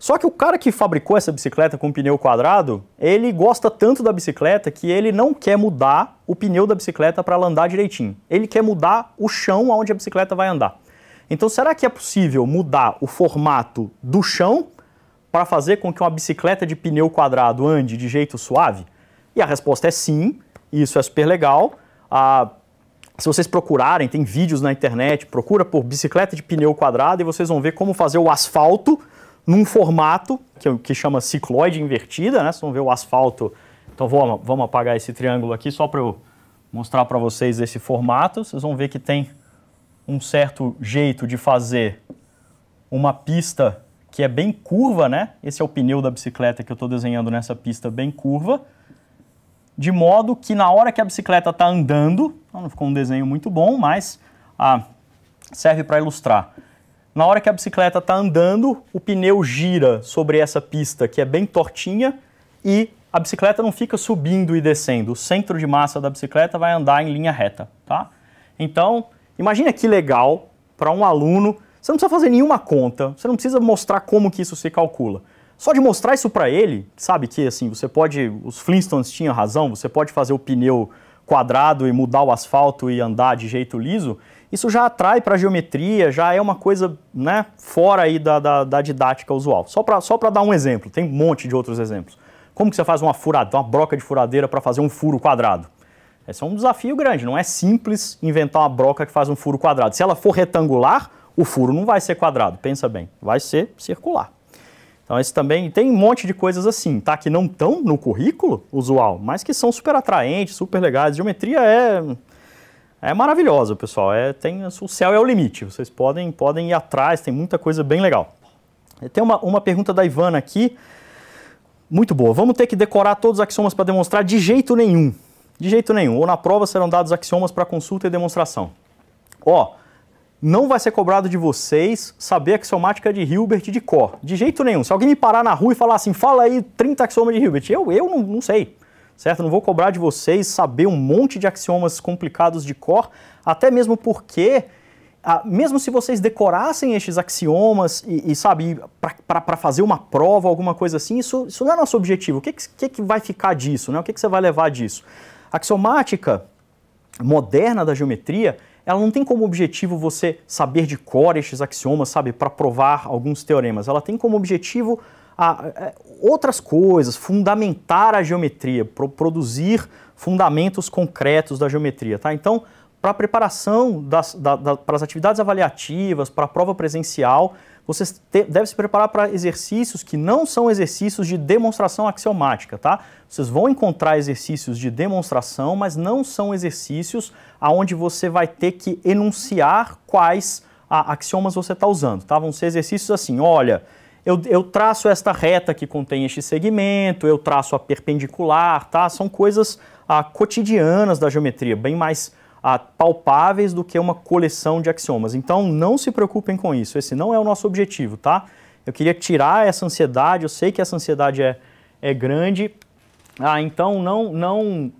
Speaker 1: Só que o cara que fabricou essa bicicleta com pneu quadrado, ele gosta tanto da bicicleta que ele não quer mudar o pneu da bicicleta para ela andar direitinho. Ele quer mudar o chão onde a bicicleta vai andar. Então, será que é possível mudar o formato do chão para fazer com que uma bicicleta de pneu quadrado ande de jeito suave? E a resposta é sim, isso é super legal. Ah, se vocês procurarem, tem vídeos na internet, procura por bicicleta de pneu quadrado e vocês vão ver como fazer o asfalto num formato que, que chama cicloide invertida, né? Vocês vão ver o asfalto. Então vamos, vamos apagar esse triângulo aqui só para eu mostrar para vocês esse formato. Vocês vão ver que tem um certo jeito de fazer uma pista que é bem curva, né? Esse é o pneu da bicicleta que eu estou desenhando nessa pista bem curva, de modo que na hora que a bicicleta está andando, não ficou um desenho muito bom, mas ah, serve para ilustrar. Na hora que a bicicleta está andando, o pneu gira sobre essa pista que é bem tortinha e a bicicleta não fica subindo e descendo. O centro de massa da bicicleta vai andar em linha reta, tá? Então, imagina que legal para um aluno. Você não precisa fazer nenhuma conta, você não precisa mostrar como que isso se calcula. Só de mostrar isso para ele, sabe que assim, você pode, os Flintstones tinham razão, você pode fazer o pneu quadrado e mudar o asfalto e andar de jeito liso, isso já atrai para a geometria, já é uma coisa né, fora aí da, da, da didática usual. Só para só dar um exemplo, tem um monte de outros exemplos. Como que você faz uma furada, uma broca de furadeira para fazer um furo quadrado? Esse é um desafio grande, não é simples inventar uma broca que faz um furo quadrado. Se ela for retangular, o furo não vai ser quadrado, pensa bem, vai ser circular. Então esse também tem um monte de coisas assim, tá? Que não estão no currículo usual, mas que são super atraentes, super legais. Geometria é é maravilhosa, pessoal. É, tem, o céu é o limite. Vocês podem, podem ir atrás, tem muita coisa bem legal. Tem uma, uma pergunta da Ivana aqui, muito boa. Vamos ter que decorar todos os axiomas para demonstrar? De jeito nenhum. De jeito nenhum. Ou na prova serão dados axiomas para consulta e demonstração. Ó, não vai ser cobrado de vocês saber a axiomática é de Hilbert de cor. De jeito nenhum. Se alguém me parar na rua e falar assim, fala aí 30 axiomas de Hilbert, eu, eu não, não sei. Certo? Não vou cobrar de vocês saber um monte de axiomas complicados de cor, até mesmo porque ah, mesmo se vocês decorassem estes axiomas e, e sabe, para fazer uma prova, alguma coisa assim, isso, isso não é nosso objetivo. O que, que, que vai ficar disso? Né? O que, que você vai levar disso? A axiomática moderna da geometria ela não tem como objetivo você saber de cor estes axiomas, sabe, para provar alguns teoremas. Ela tem como objetivo a, a, é, outras coisas, fundamentar a geometria, pro, produzir fundamentos concretos da geometria, tá? Então, para a preparação das, da, da, para as atividades avaliativas, para a prova presencial, você te, deve se preparar para exercícios que não são exercícios de demonstração axiomática, tá? Vocês vão encontrar exercícios de demonstração, mas não são exercícios aonde você vai ter que enunciar quais a, ah, axiomas você está usando, tá? Vão ser exercícios assim, olha, eu, eu, traço esta reta que contém este segmento, eu traço a perpendicular, tá? São coisas ah, cotidianas da geometria, bem mais palpáveis do que uma coleção de axiomas. Então não se preocupem com isso, esse não é o nosso objetivo, tá? Eu queria tirar essa ansiedade, eu sei que essa ansiedade é, é grande, ah, então não, não,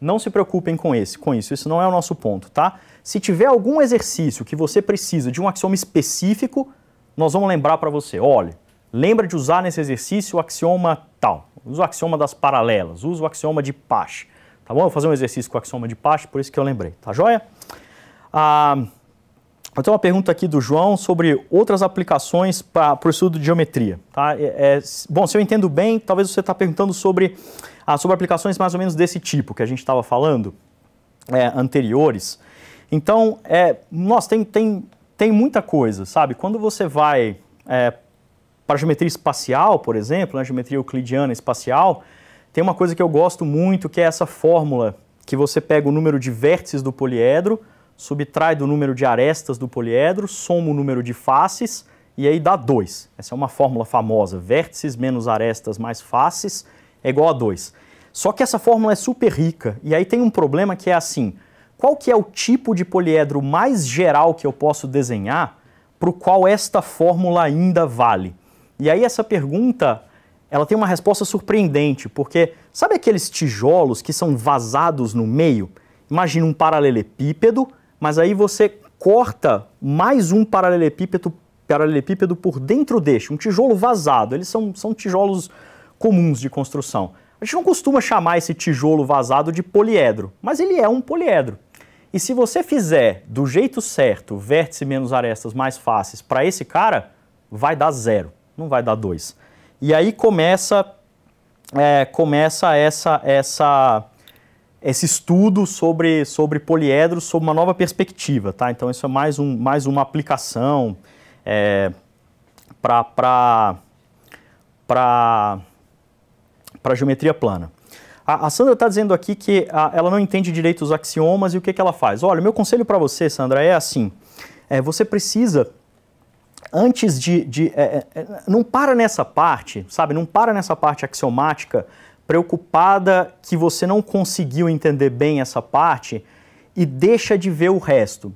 Speaker 1: não se preocupem com, esse, com isso, Esse não é o nosso ponto, tá? Se tiver algum exercício que você precisa de um axioma específico, nós vamos lembrar para você, olha, lembra de usar nesse exercício o axioma tal, usa o axioma das paralelas, usa o axioma de Pache. Tá bom? vou fazer um exercício com a axioma de parte, por isso que eu lembrei. Tá joia? Ah, eu tenho uma pergunta aqui do João sobre outras aplicações para o estudo de geometria. Tá? É, é, bom, se eu entendo bem, talvez você está perguntando sobre, ah, sobre aplicações mais ou menos desse tipo que a gente estava falando, é, anteriores. Então, é, nossa, tem, tem, tem muita coisa, sabe? Quando você vai é, para a geometria espacial, por exemplo, na né, geometria euclidiana espacial, tem uma coisa que eu gosto muito que é essa fórmula que você pega o número de vértices do poliedro, subtrai do número de arestas do poliedro, soma o número de faces e aí dá 2. Essa é uma fórmula famosa, vértices menos arestas mais faces é igual a 2. Só que essa fórmula é super rica e aí tem um problema que é assim, qual que é o tipo de poliedro mais geral que eu posso desenhar para o qual esta fórmula ainda vale? E aí essa pergunta ela tem uma resposta surpreendente, porque sabe aqueles tijolos que são vazados no meio? Imagina um paralelepípedo, mas aí você corta mais um paralelepípedo, paralelepípedo por dentro deste, um tijolo vazado. Eles são, são tijolos comuns de construção. A gente não costuma chamar esse tijolo vazado de poliedro, mas ele é um poliedro. E se você fizer do jeito certo, vértice menos arestas mais fáceis para esse cara, vai dar zero, não vai dar dois. E aí começa, é, começa essa, essa, esse estudo sobre, sobre poliedros sob uma nova perspectiva, tá? Então isso é mais, um, mais uma aplicação é, para para geometria plana. A, a Sandra está dizendo aqui que a, ela não entende direito os axiomas e o que, que ela faz. Olha, meu conselho para você, Sandra, é assim: é, você precisa antes de. de é, é, é, não para nessa parte, sabe? Não para nessa parte axiomática, preocupada que você não conseguiu entender bem essa parte e deixa de ver o resto.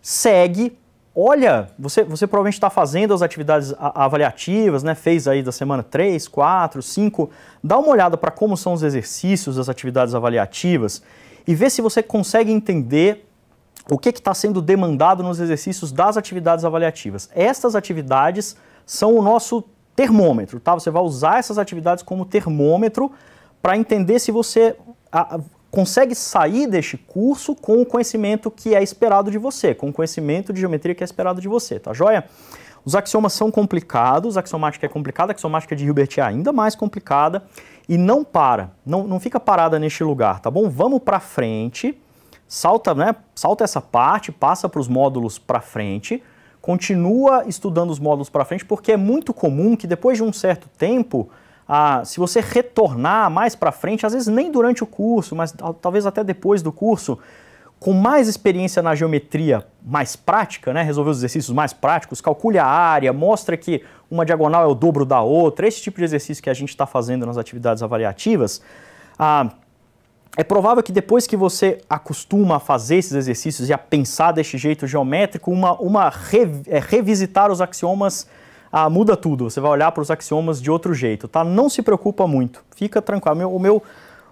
Speaker 1: Segue, olha, você, você provavelmente está fazendo as atividades avaliativas, né? Fez aí da semana 3, 4, 5. Dá uma olhada para como são os exercícios das atividades avaliativas e vê se você consegue entender o que está sendo demandado nos exercícios das atividades avaliativas. Estas atividades são o nosso termômetro, tá? Você vai usar essas atividades como termômetro para entender se você a, consegue sair deste curso com o conhecimento que é esperado de você, com o conhecimento de geometria que é esperado de você, tá joia? Os axiomas são complicados, a axiomática é complicada, a axiomática de Hilbert é ainda mais complicada e não para, não, não fica parada neste lugar, tá bom? Vamos para frente salta, né, salta essa parte, passa para os módulos para frente, continua estudando os módulos para frente, porque é muito comum que depois de um certo tempo, ah, se você retornar mais para frente, às vezes nem durante o curso, mas talvez até depois do curso, com mais experiência na geometria mais prática, né, resolver os exercícios mais práticos, calcule a área, mostra que uma diagonal é o dobro da outra, esse tipo de exercício que a gente está fazendo nas atividades avaliativas, ah, é provável que depois que você acostuma a fazer esses exercícios e a pensar deste jeito geométrico, uma, uma re, é, revisitar os axiomas ah, muda tudo. Você vai olhar para os axiomas de outro jeito, tá? Não se preocupa muito, fica tranquilo. Meu, o, meu,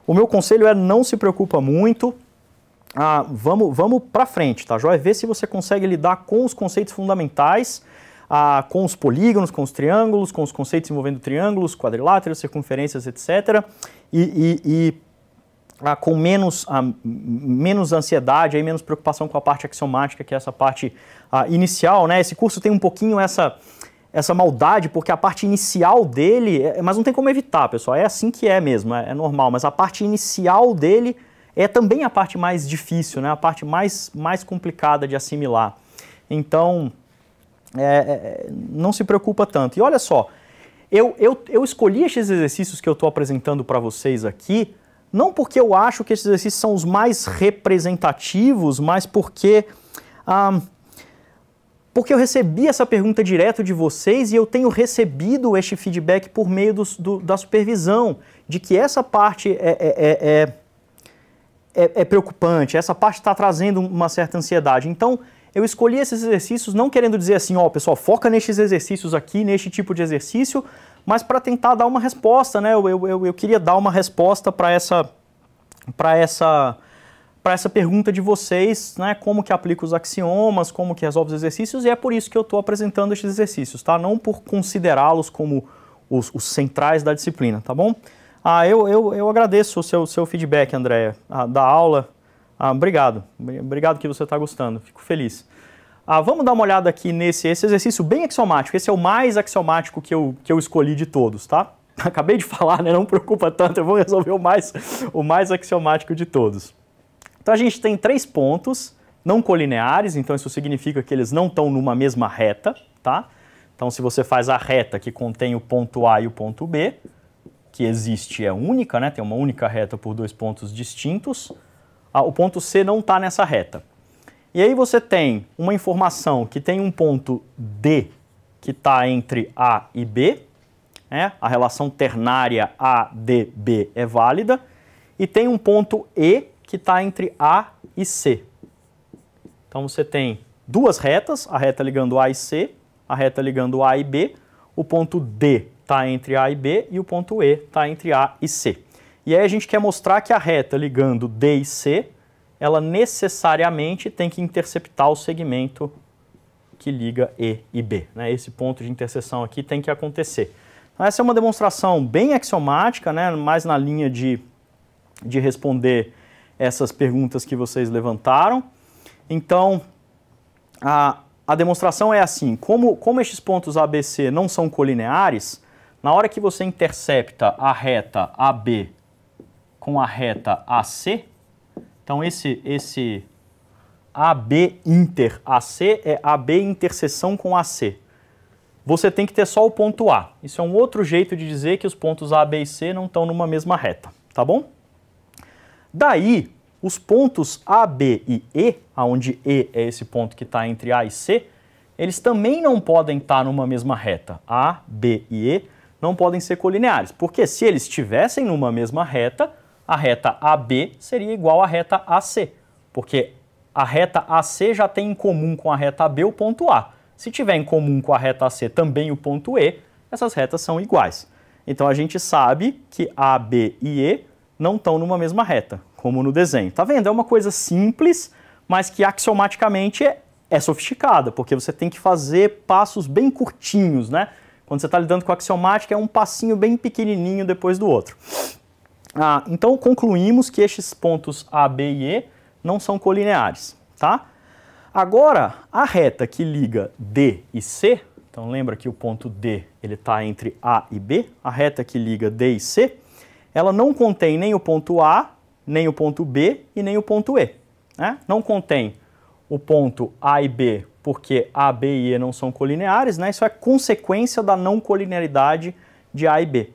Speaker 1: o meu conselho é não se preocupa muito. Ah, vamos vamos para frente, tá? Joia, ver se você consegue lidar com os conceitos fundamentais. Ah, com os polígonos, com os triângulos, com os conceitos envolvendo triângulos, quadriláteros, circunferências, etc. E, e, e ah, com menos, ah, menos ansiedade, aí menos preocupação com a parte axiomática, que é essa parte ah, inicial. Né? Esse curso tem um pouquinho essa, essa maldade, porque a parte inicial dele, é, mas não tem como evitar, pessoal, é assim que é mesmo, é, é, normal, mas a parte inicial dele é também a parte mais difícil, né? a parte mais, mais complicada de assimilar. Então, é, é, é não se preocupa tanto. E olha só, eu, eu, eu escolhi esses exercícios que eu estou apresentando para vocês aqui não porque eu acho que esses exercícios são os mais representativos, mas porque. porque eu recebi essa pergunta direto de vocês e eu tenho recebido este feedback por meio do, do, da supervisão, de que essa parte é, é, é, é preocupante, essa parte está trazendo uma certa ansiedade. Então, eu escolhi esses exercícios não querendo dizer assim, ó, oh, pessoal, foca nestes exercícios aqui, neste tipo de exercício, mas para tentar dar uma resposta, né? Eu, eu, eu queria dar uma resposta para essa, para essa, para essa pergunta de vocês, né? Como que aplica os axiomas, como que resolve os exercícios, e é por isso que eu estou apresentando esses exercícios, tá? Não por considerá-los como os, os, centrais da disciplina, tá bom? Ah, eu, eu, eu agradeço o seu, seu feedback, Andréia, da aula. Ah, obrigado, obrigado que você está gostando, fico feliz. Ah, vamos dar uma olhada aqui nesse esse exercício bem axiomático. Esse é o mais axiomático que eu, que eu escolhi de todos, tá? Acabei de falar, né? Não preocupa tanto, eu vou resolver o mais, o mais axiomático de todos. Então a gente tem três pontos não colineares, então isso significa que eles não estão numa mesma reta, tá? Então se você faz a reta que contém o ponto A e o ponto B, que existe é única, né? Tem uma única reta por dois pontos distintos, ah, o ponto C não está nessa reta. E aí você tem uma informação que tem um ponto D que está entre A e B, né? a relação ternária ADB é válida, e tem um ponto E que está entre A e C. Então você tem duas retas, a reta ligando A e C, a reta ligando A e B, o ponto D está entre A e B e o ponto E está entre A e C. E aí a gente quer mostrar que a reta ligando D e C ela necessariamente tem que interceptar o segmento que liga E e B. Né? Esse ponto de interseção aqui tem que acontecer. Então, essa é uma demonstração bem axiomática, né? mais na linha de, de responder essas perguntas que vocês levantaram. Então, a, a demonstração é assim: como, como estes pontos ABC não são colineares, na hora que você intercepta a reta AB com a reta AC, então esse, esse AB inter AC é AB interseção com AC. Você tem que ter só o ponto A. Isso é um outro jeito de dizer que os pontos A, B e C não estão numa mesma reta, tá bom? Daí, os pontos A, B e E, aonde E é esse ponto que está entre A e C, eles também não podem estar tá numa mesma reta. A, B e E não podem ser colineares, porque se eles estivessem numa mesma reta, a reta AB seria igual à reta AC, porque a reta AC já tem em comum com a reta AB o ponto A. Se tiver em comum com a reta AC também o ponto E, essas retas são iguais. Então a gente sabe que A, B e E não estão numa mesma reta, como no desenho. Tá vendo? É uma coisa simples, mas que axiomaticamente é, é sofisticada, porque você tem que fazer passos bem curtinhos, né? Quando você está lidando com axiomática, é um passinho bem pequenininho depois do outro. Ah, então concluímos que estes pontos A, B e E não são colineares, tá? Agora, a reta que liga D e C, então lembra que o ponto D ele está entre A e B, a reta que liga D e C, ela não contém nem o ponto A, nem o ponto B e nem o ponto E. Né? Não contém o ponto A e B porque A, B e E não são colineares, né? isso é consequência da não colinearidade de A e B.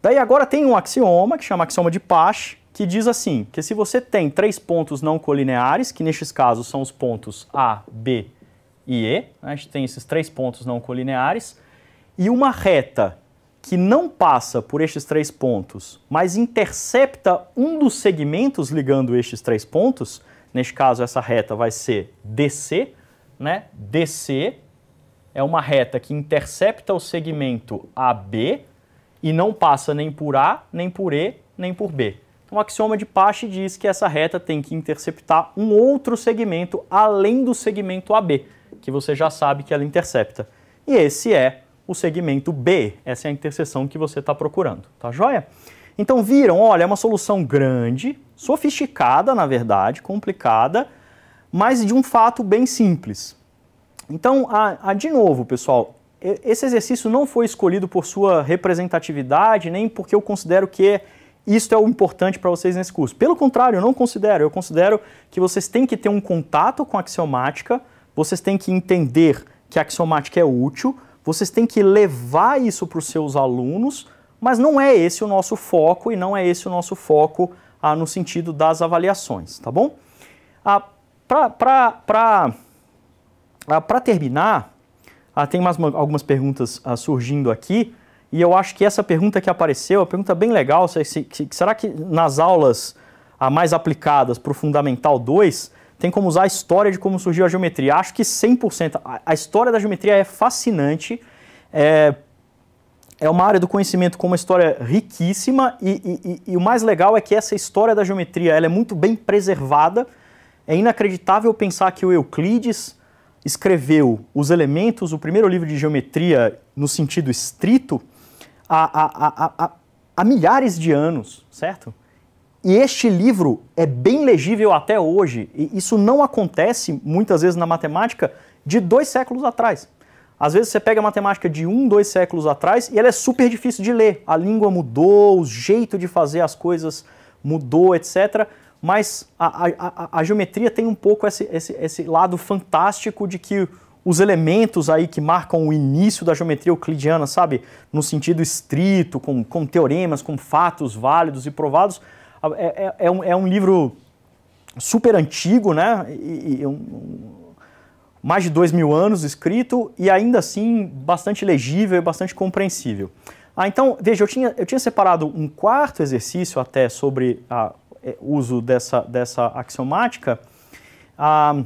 Speaker 1: Daí agora tem um axioma, que chama axioma de Pache, que diz assim, que se você tem três pontos não colineares, que nestes casos são os pontos A, B e E, né? a gente tem esses três pontos não colineares, e uma reta que não passa por estes três pontos, mas intercepta um dos segmentos ligando estes três pontos, neste caso essa reta vai ser DC, né? DC é uma reta que intercepta o segmento AB e não passa nem por A, nem por E, nem por B. Então, o axioma de Pache diz que essa reta tem que interceptar um outro segmento além do segmento AB, que você já sabe que ela intercepta. E esse é o segmento B, essa é a interseção que você está procurando, tá joia? Então viram, olha, é uma solução grande, sofisticada na verdade, complicada, mas de um fato bem simples. Então, a, a, de novo, pessoal, esse exercício não foi escolhido por sua representatividade, nem porque eu considero que isso é o importante para vocês nesse curso. Pelo contrário, eu não considero. Eu considero que vocês têm que ter um contato com a axiomática, vocês têm que entender que a axiomática é útil, vocês têm que levar isso para os seus alunos, mas não é esse o nosso foco e não é esse o nosso foco ah, no sentido das avaliações, tá bom? Ah, para ah, terminar, ah, tem mais uma, algumas perguntas ah, surgindo aqui, e eu acho que essa pergunta que apareceu é uma pergunta bem legal. Se, se, será que nas aulas ah, mais aplicadas para o Fundamental 2 tem como usar a história de como surgiu a geometria? Acho que 100%. A, a história da geometria é fascinante. É, é uma área do conhecimento com uma história riquíssima e, e, e, o mais legal é que essa história da geometria ela é muito bem preservada. É inacreditável pensar que o Euclides escreveu os elementos, o primeiro livro de geometria no sentido estrito, há, há, há, há milhares de anos, certo? E este livro é bem legível até hoje. E isso não acontece muitas vezes na matemática de dois séculos atrás. Às vezes você pega a matemática de um, dois séculos atrás e ela é super difícil de ler. A língua mudou, o jeito de fazer as coisas mudou, etc mas a, a, a, a geometria tem um pouco esse, esse, esse lado fantástico de que os elementos aí que marcam o início da geometria euclidiana, sabe, no sentido estrito, com, com teoremas, com fatos válidos e provados, é, é, é, um, é um, livro super antigo, né, e, e um, mais de dois mil anos escrito e ainda assim bastante legível e bastante compreensível. Ah, então, veja, eu tinha, eu tinha separado um quarto exercício até sobre a é, uso dessa, dessa axiomática, ah,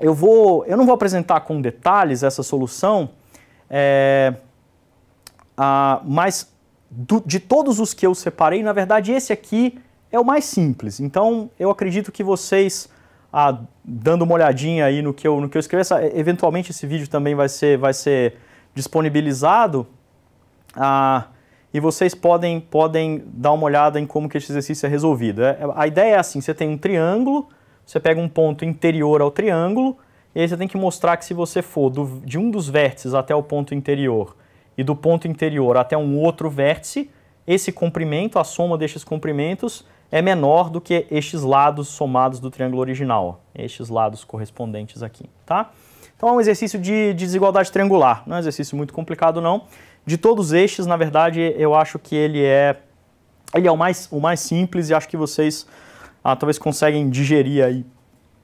Speaker 1: eu, vou, eu não vou apresentar com detalhes essa solução, é, ah, mas do, de todos os que eu separei, na verdade esse aqui é o mais simples. Então eu acredito que vocês, ah, dando uma olhadinha aí no que eu, no que eu escrevi, essa, eventualmente esse vídeo também vai ser, vai ser disponibilizado. Ah, e vocês podem, podem dar uma olhada em como que esse exercício é resolvido. É, é, a ideia é assim, você tem um triângulo, você pega um ponto interior ao triângulo, e aí você tem que mostrar que se você for do, de um dos vértices até o ponto interior e do ponto interior até um outro vértice, esse comprimento, a soma destes comprimentos, é menor do que estes lados somados do triângulo original, estes lados correspondentes aqui, tá? Então é um exercício de, de desigualdade triangular, não é um exercício muito complicado não. De todos estes, na verdade, eu acho que ele é ele é o mais, o mais simples e acho que vocês ah, talvez conseguem digerir aí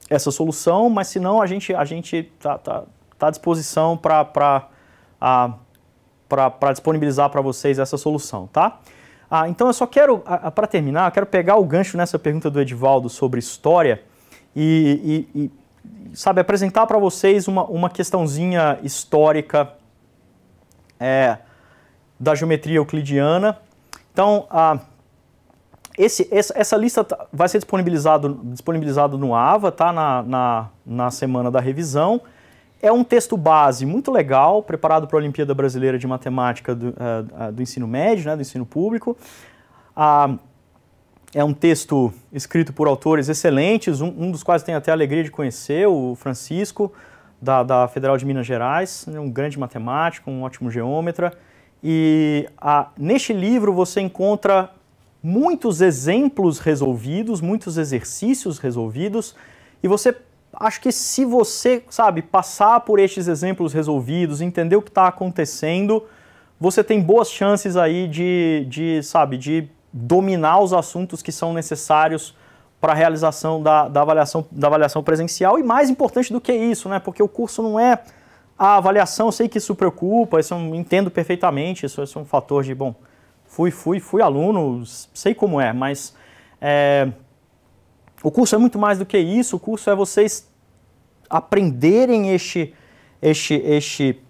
Speaker 1: essa solução, mas se não, a gente a gente tá, tá, tá à disposição para ah, para disponibilizar para vocês essa solução, tá? Ah, então eu só quero, ah, ah, para terminar, eu quero pegar o gancho nessa pergunta do Edivaldo sobre história e, e, e sabe, apresentar para vocês uma, uma questãozinha histórica é, da geometria euclidiana. Então, a, esse, essa, essa, lista tá, vai ser disponibilizada disponibilizado no AVA, tá? Na, na, na, semana da revisão. É um texto base muito legal, preparado para a Olimpíada Brasileira de Matemática do, uh, do ensino médio, né, do ensino público. Uh, é um texto escrito por autores excelentes, um, um, dos quais tenho até a alegria de conhecer, o Francisco, da, da Federal de Minas Gerais, né? um grande matemático, um ótimo geômetra. E a, neste livro você encontra muitos exemplos resolvidos, muitos exercícios resolvidos, e você acho que se você, sabe, passar por estes exemplos resolvidos, entender o que está acontecendo, você tem boas chances aí de, de, sabe, de dominar os assuntos que são necessários para a realização da, da, avaliação, da avaliação presencial. E mais importante do que isso, né? Porque o curso não é a avaliação, eu sei que isso preocupa, isso eu entendo perfeitamente, isso, isso é um fator de, bom, fui, fui, fui aluno, sei como é, mas é, o curso é muito mais do que isso, o curso é vocês aprenderem este, este, este,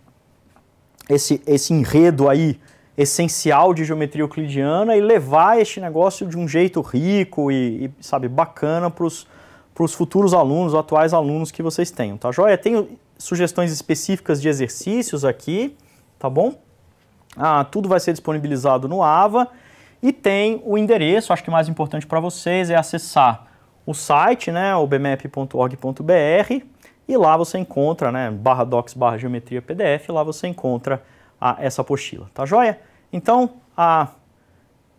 Speaker 1: esse, esse enredo aí essencial de geometria euclidiana e levar este negócio de um jeito rico e, e sabe, bacana para os futuros alunos, atuais alunos que vocês tenham, tá joia? Tenho sugestões específicas de exercícios aqui, tá bom? Ah, tudo vai ser disponibilizado no AVA e tem o endereço, acho que o mais importante para vocês é acessar o site, né, bmap.org.br e lá você encontra, né, barra docs, barra geometria PDF, lá você encontra essa apostila, tá joia? Então, a,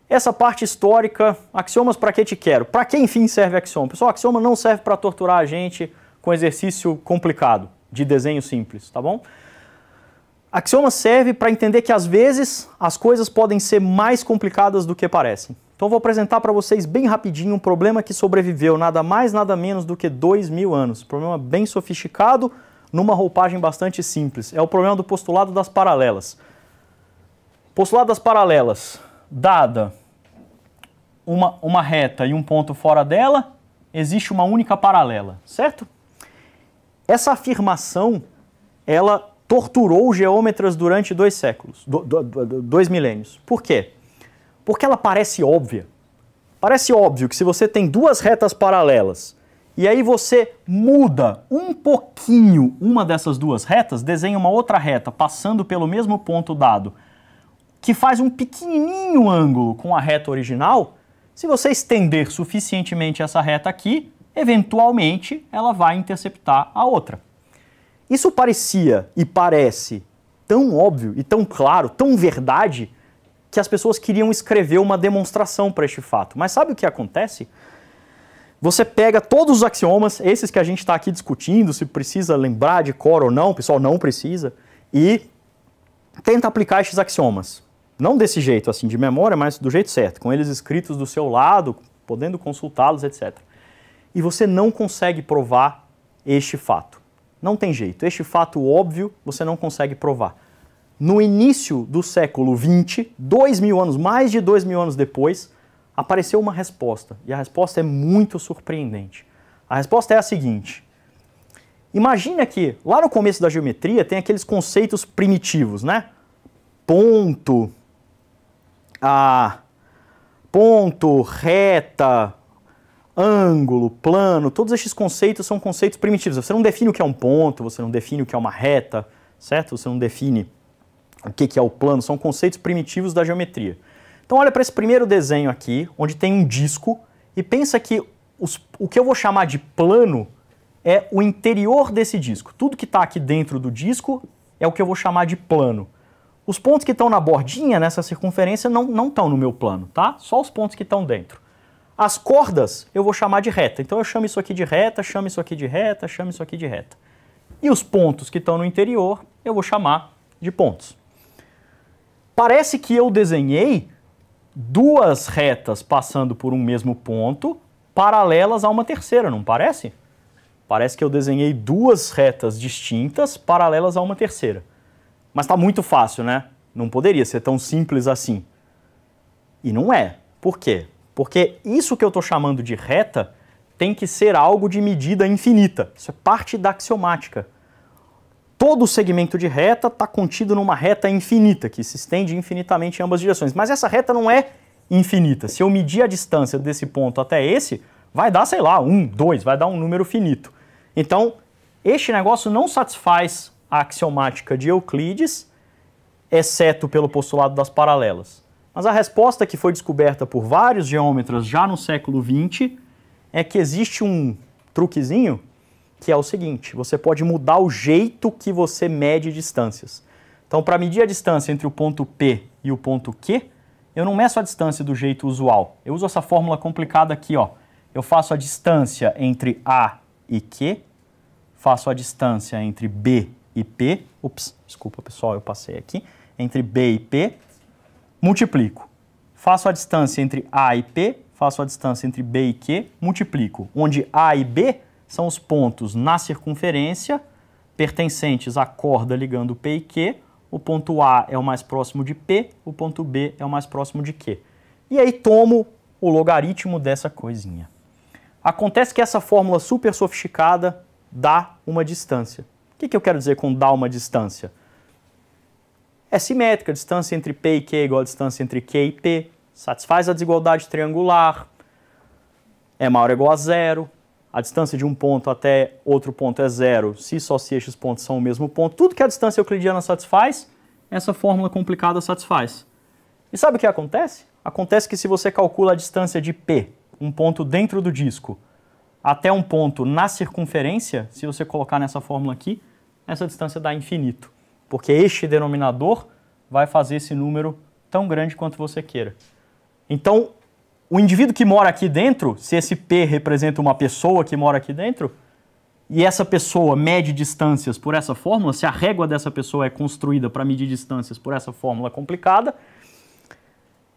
Speaker 1: essa parte histórica, axiomas para que te quero? Para que enfim serve axioma? Pessoal, axioma não serve para torturar a gente com exercício complicado de desenho simples, tá bom? Axioma serve para entender que às vezes as coisas podem ser mais complicadas do que parecem. Então vou apresentar para vocês bem rapidinho um problema que sobreviveu nada mais nada menos do que dois mil anos. Problema bem sofisticado, numa roupagem bastante simples. É o problema do postulado das paralelas. Postulado das paralelas, dada uma, uma reta e um ponto fora dela, existe uma única paralela, certo? Essa afirmação, ela torturou geômetras durante dois séculos, dois milênios. Por quê? Porque ela parece óbvia. Parece óbvio que se você tem duas retas paralelas e aí você muda um pouquinho uma dessas duas retas, desenha uma outra reta passando pelo mesmo ponto dado, que faz um pequenininho ângulo com a reta original, se você estender suficientemente essa reta aqui, eventualmente ela vai interceptar a outra. Isso parecia e parece tão óbvio e tão claro, tão verdade, que as pessoas queriam escrever uma demonstração para este fato. Mas sabe o que acontece? Você pega todos os axiomas, esses que a gente está aqui discutindo, se precisa lembrar de cor ou não, pessoal não precisa, e tenta aplicar esses axiomas. Não desse jeito assim de memória, mas do jeito certo, com eles escritos do seu lado, podendo consultá-los, etc e você não consegue provar este fato. Não tem jeito. Este fato óbvio você não consegue provar. No início do século XX, dois mil anos, mais de dois mil anos depois, apareceu uma resposta. E a resposta é muito surpreendente. A resposta é a seguinte: imagina que lá no começo da geometria tem aqueles conceitos primitivos, né? Ponto, a ponto, reta, ângulo, plano, todos esses conceitos são conceitos primitivos. Você não define o que é um ponto, você não define o que é uma reta, certo? Você não define o que é o plano, são conceitos primitivos da geometria. Então olha para esse primeiro desenho aqui, onde tem um disco, e pensa que os, o que eu vou chamar de plano é o interior desse disco. Tudo que está aqui dentro do disco é o que eu vou chamar de plano. Os pontos que estão na bordinha, nessa circunferência, não estão no meu plano, tá? Só os pontos que estão dentro. As cordas eu vou chamar de reta. Então eu chamo isso aqui de reta, chamo isso aqui de reta, chamo isso aqui de reta. E os pontos que estão no interior eu vou chamar de pontos. Parece que eu desenhei duas retas passando por um mesmo ponto paralelas a uma terceira, não parece? Parece que eu desenhei duas retas distintas paralelas a uma terceira. Mas está muito fácil, né? Não poderia ser tão simples assim. E não é. Por quê? Porque isso que eu estou chamando de reta tem que ser algo de medida infinita. Isso é parte da axiomática. Todo segmento de reta está contido numa reta infinita, que se estende infinitamente em ambas direções. Mas essa reta não é infinita. Se eu medir a distância desse ponto até esse, vai dar, sei lá, um, dois, vai dar um número finito. Então, este negócio não satisfaz a axiomática de Euclides, exceto pelo postulado das paralelas. Mas a resposta que foi descoberta por vários geômetras já no século XX é que existe um truquezinho que é o seguinte: você pode mudar o jeito que você mede distâncias. Então, para medir a distância entre o ponto P e o ponto Q, eu não meço a distância do jeito usual. Eu uso essa fórmula complicada aqui, ó. Eu faço a distância entre A e Q, faço a distância entre B e P, ups, desculpa pessoal, eu passei aqui, entre B e P, multiplico. Faço a distância entre A e P, faço a distância entre B e Q, multiplico, onde A e B são os pontos na circunferência pertencentes à corda ligando P e Q, o ponto A é o mais próximo de P, o ponto B é o mais próximo de Q. E aí tomo o logaritmo dessa coisinha. Acontece que essa fórmula super sofisticada dá uma distância. O que, que eu quero dizer com dar uma distância? é simétrica, a distância entre P e Q é igual à distância entre Q e P, satisfaz a desigualdade triangular, é maior ou igual a zero, a distância de um ponto até outro ponto é zero, se só se estes pontos são o mesmo ponto, tudo que a distância euclidiana satisfaz, essa fórmula complicada satisfaz. E sabe o que acontece? Acontece que se você calcula a distância de P, um ponto dentro do disco, até um ponto na circunferência, se você colocar nessa fórmula aqui, essa distância dá infinito porque este denominador vai fazer esse número tão grande quanto você queira. Então, o indivíduo que mora aqui dentro, se esse P representa uma pessoa que mora aqui dentro, e essa pessoa mede distâncias por essa fórmula, se a régua dessa pessoa é construída para medir distâncias por essa fórmula complicada,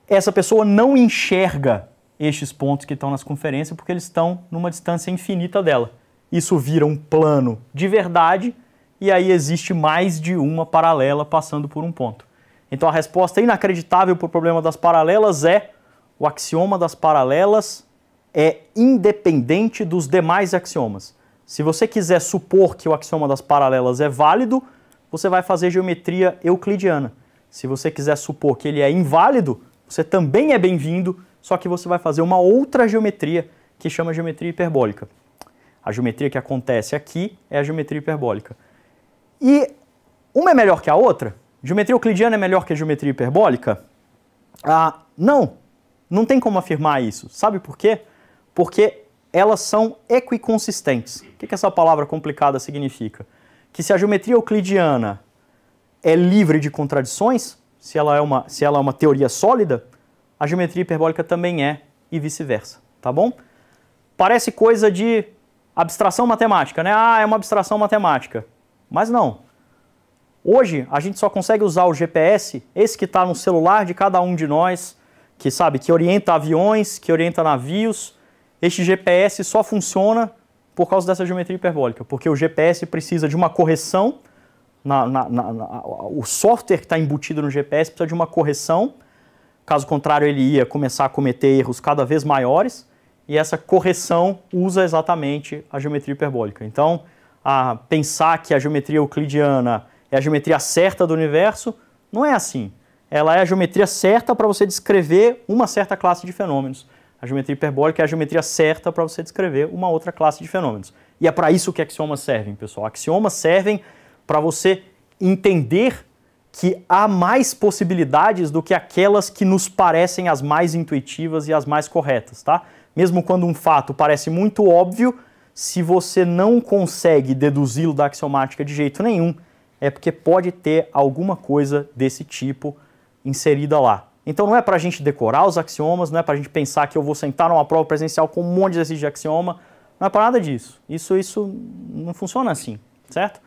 Speaker 1: essa pessoa não enxerga estes pontos que estão nas conferências porque eles estão numa distância infinita dela. Isso vira um plano de verdade e aí existe mais de uma paralela passando por um ponto. Então a resposta inacreditável para o problema das paralelas é o axioma das paralelas é independente dos demais axiomas. Se você quiser supor que o axioma das paralelas é válido, você vai fazer geometria euclidiana. Se você quiser supor que ele é inválido, você também é bem-vindo, só que você vai fazer uma outra geometria que chama geometria hiperbólica. A geometria que acontece aqui é a geometria hiperbólica. E uma é melhor que a outra? Geometria euclidiana é melhor que a geometria hiperbólica? Ah, não, não tem como afirmar isso. Sabe por quê? Porque elas são equiconsistentes. O que, que essa palavra complicada significa? Que se a geometria euclidiana é livre de contradições, se ela é uma, se ela é uma teoria sólida, a geometria hiperbólica também é e vice-versa, tá bom? Parece coisa de abstração matemática, né? Ah, é uma abstração matemática. Mas não. Hoje a gente só consegue usar o GPS, esse que está no celular de cada um de nós, que sabe, que orienta aviões, que orienta navios. Este GPS só funciona por causa dessa geometria hiperbólica, porque o GPS precisa de uma correção, na, na, na, o software que está embutido no GPS precisa de uma correção, caso contrário ele ia começar a cometer erros cada vez maiores, e essa correção usa exatamente a geometria hiperbólica. Então, a pensar que a geometria euclidiana é a geometria certa do universo, não é assim. Ela é a geometria certa para você descrever uma certa classe de fenômenos. A geometria hiperbólica é a geometria certa para você descrever uma outra classe de fenômenos. E é para isso que axiomas servem, pessoal. Axiomas servem para você entender que há mais possibilidades do que aquelas que nos parecem as mais intuitivas e as mais corretas, tá? Mesmo quando um fato parece muito óbvio, se você não consegue deduzi-lo da axiomática de jeito nenhum, é porque pode ter alguma coisa desse tipo inserida lá. Então não é para a gente decorar os axiomas, não é para a gente pensar que eu vou sentar numa prova presencial com um monte de exercício de axioma, não é para nada disso. Isso, isso não funciona assim, certo?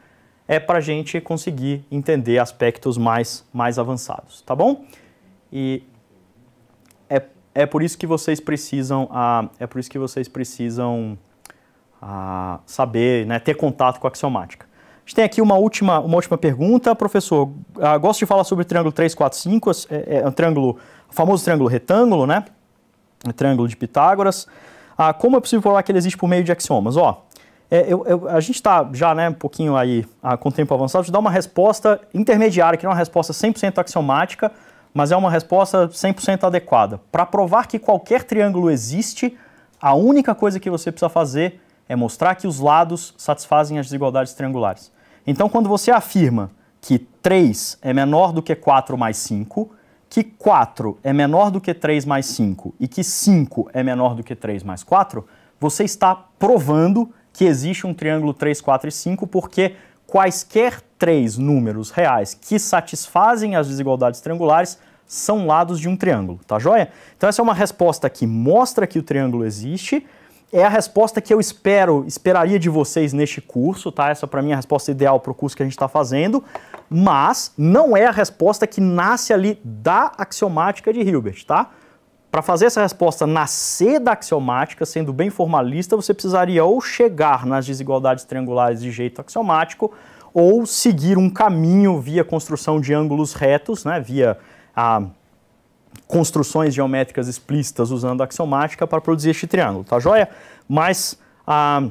Speaker 1: É para a gente conseguir entender aspectos mais, mais avançados, tá bom? E é, é por isso que vocês precisam, ah, é por isso que vocês precisam a saber, né, ter contato com a axiomática. A gente tem aqui uma última, uma última pergunta. Professor, ah, gosto de falar sobre o triângulo 345, é, é um triângulo, o famoso triângulo retângulo, né? O triângulo de Pitágoras. Ah, como é possível provar que ele existe por meio de axiomas? Ó, é, eu, eu, a gente está já né, um pouquinho aí ah, com o tempo avançado, de dar uma resposta intermediária, que não é uma resposta 100% axiomática, mas é uma resposta 100% adequada. Para provar que qualquer triângulo existe, a única coisa que você precisa fazer é mostrar que os lados satisfazem as desigualdades triangulares. Então, quando você afirma que 3 é menor do que 4 mais 5, que 4 é menor do que 3 mais 5 e que 5 é menor do que 3 mais 4, você está provando que existe um triângulo 3, 4 e 5, porque quaisquer três números reais que satisfazem as desigualdades triangulares são lados de um triângulo, tá joia? Então essa é uma resposta que mostra que o triângulo existe é a resposta que eu espero, esperaria de vocês neste curso, tá? Essa para mim é a resposta ideal para o curso que a gente está fazendo, mas não é a resposta que nasce ali da axiomática de Hilbert, tá? Para fazer essa resposta nascer da axiomática, sendo bem formalista, você precisaria ou chegar nas desigualdades triangulares de jeito axiomático, ou seguir um caminho via construção de ângulos retos, né, via a construções geométricas explícitas usando axiomática para produzir este triângulo, tá joia? Mas, a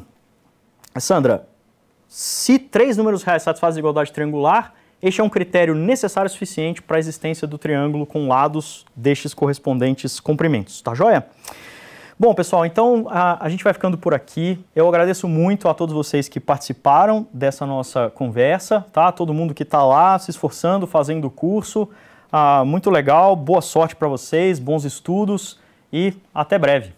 Speaker 1: ah, Sandra, se três números reais satisfazem a igualdade triangular, este é um critério necessário e suficiente para a existência do triângulo com lados destes correspondentes comprimentos, tá joia? Bom, pessoal, então a, a, gente vai ficando por aqui. Eu agradeço muito a todos vocês que participaram dessa nossa conversa, tá? Todo mundo que está lá se esforçando, fazendo o curso. Ah, muito legal, boa sorte para vocês, bons estudos e até breve.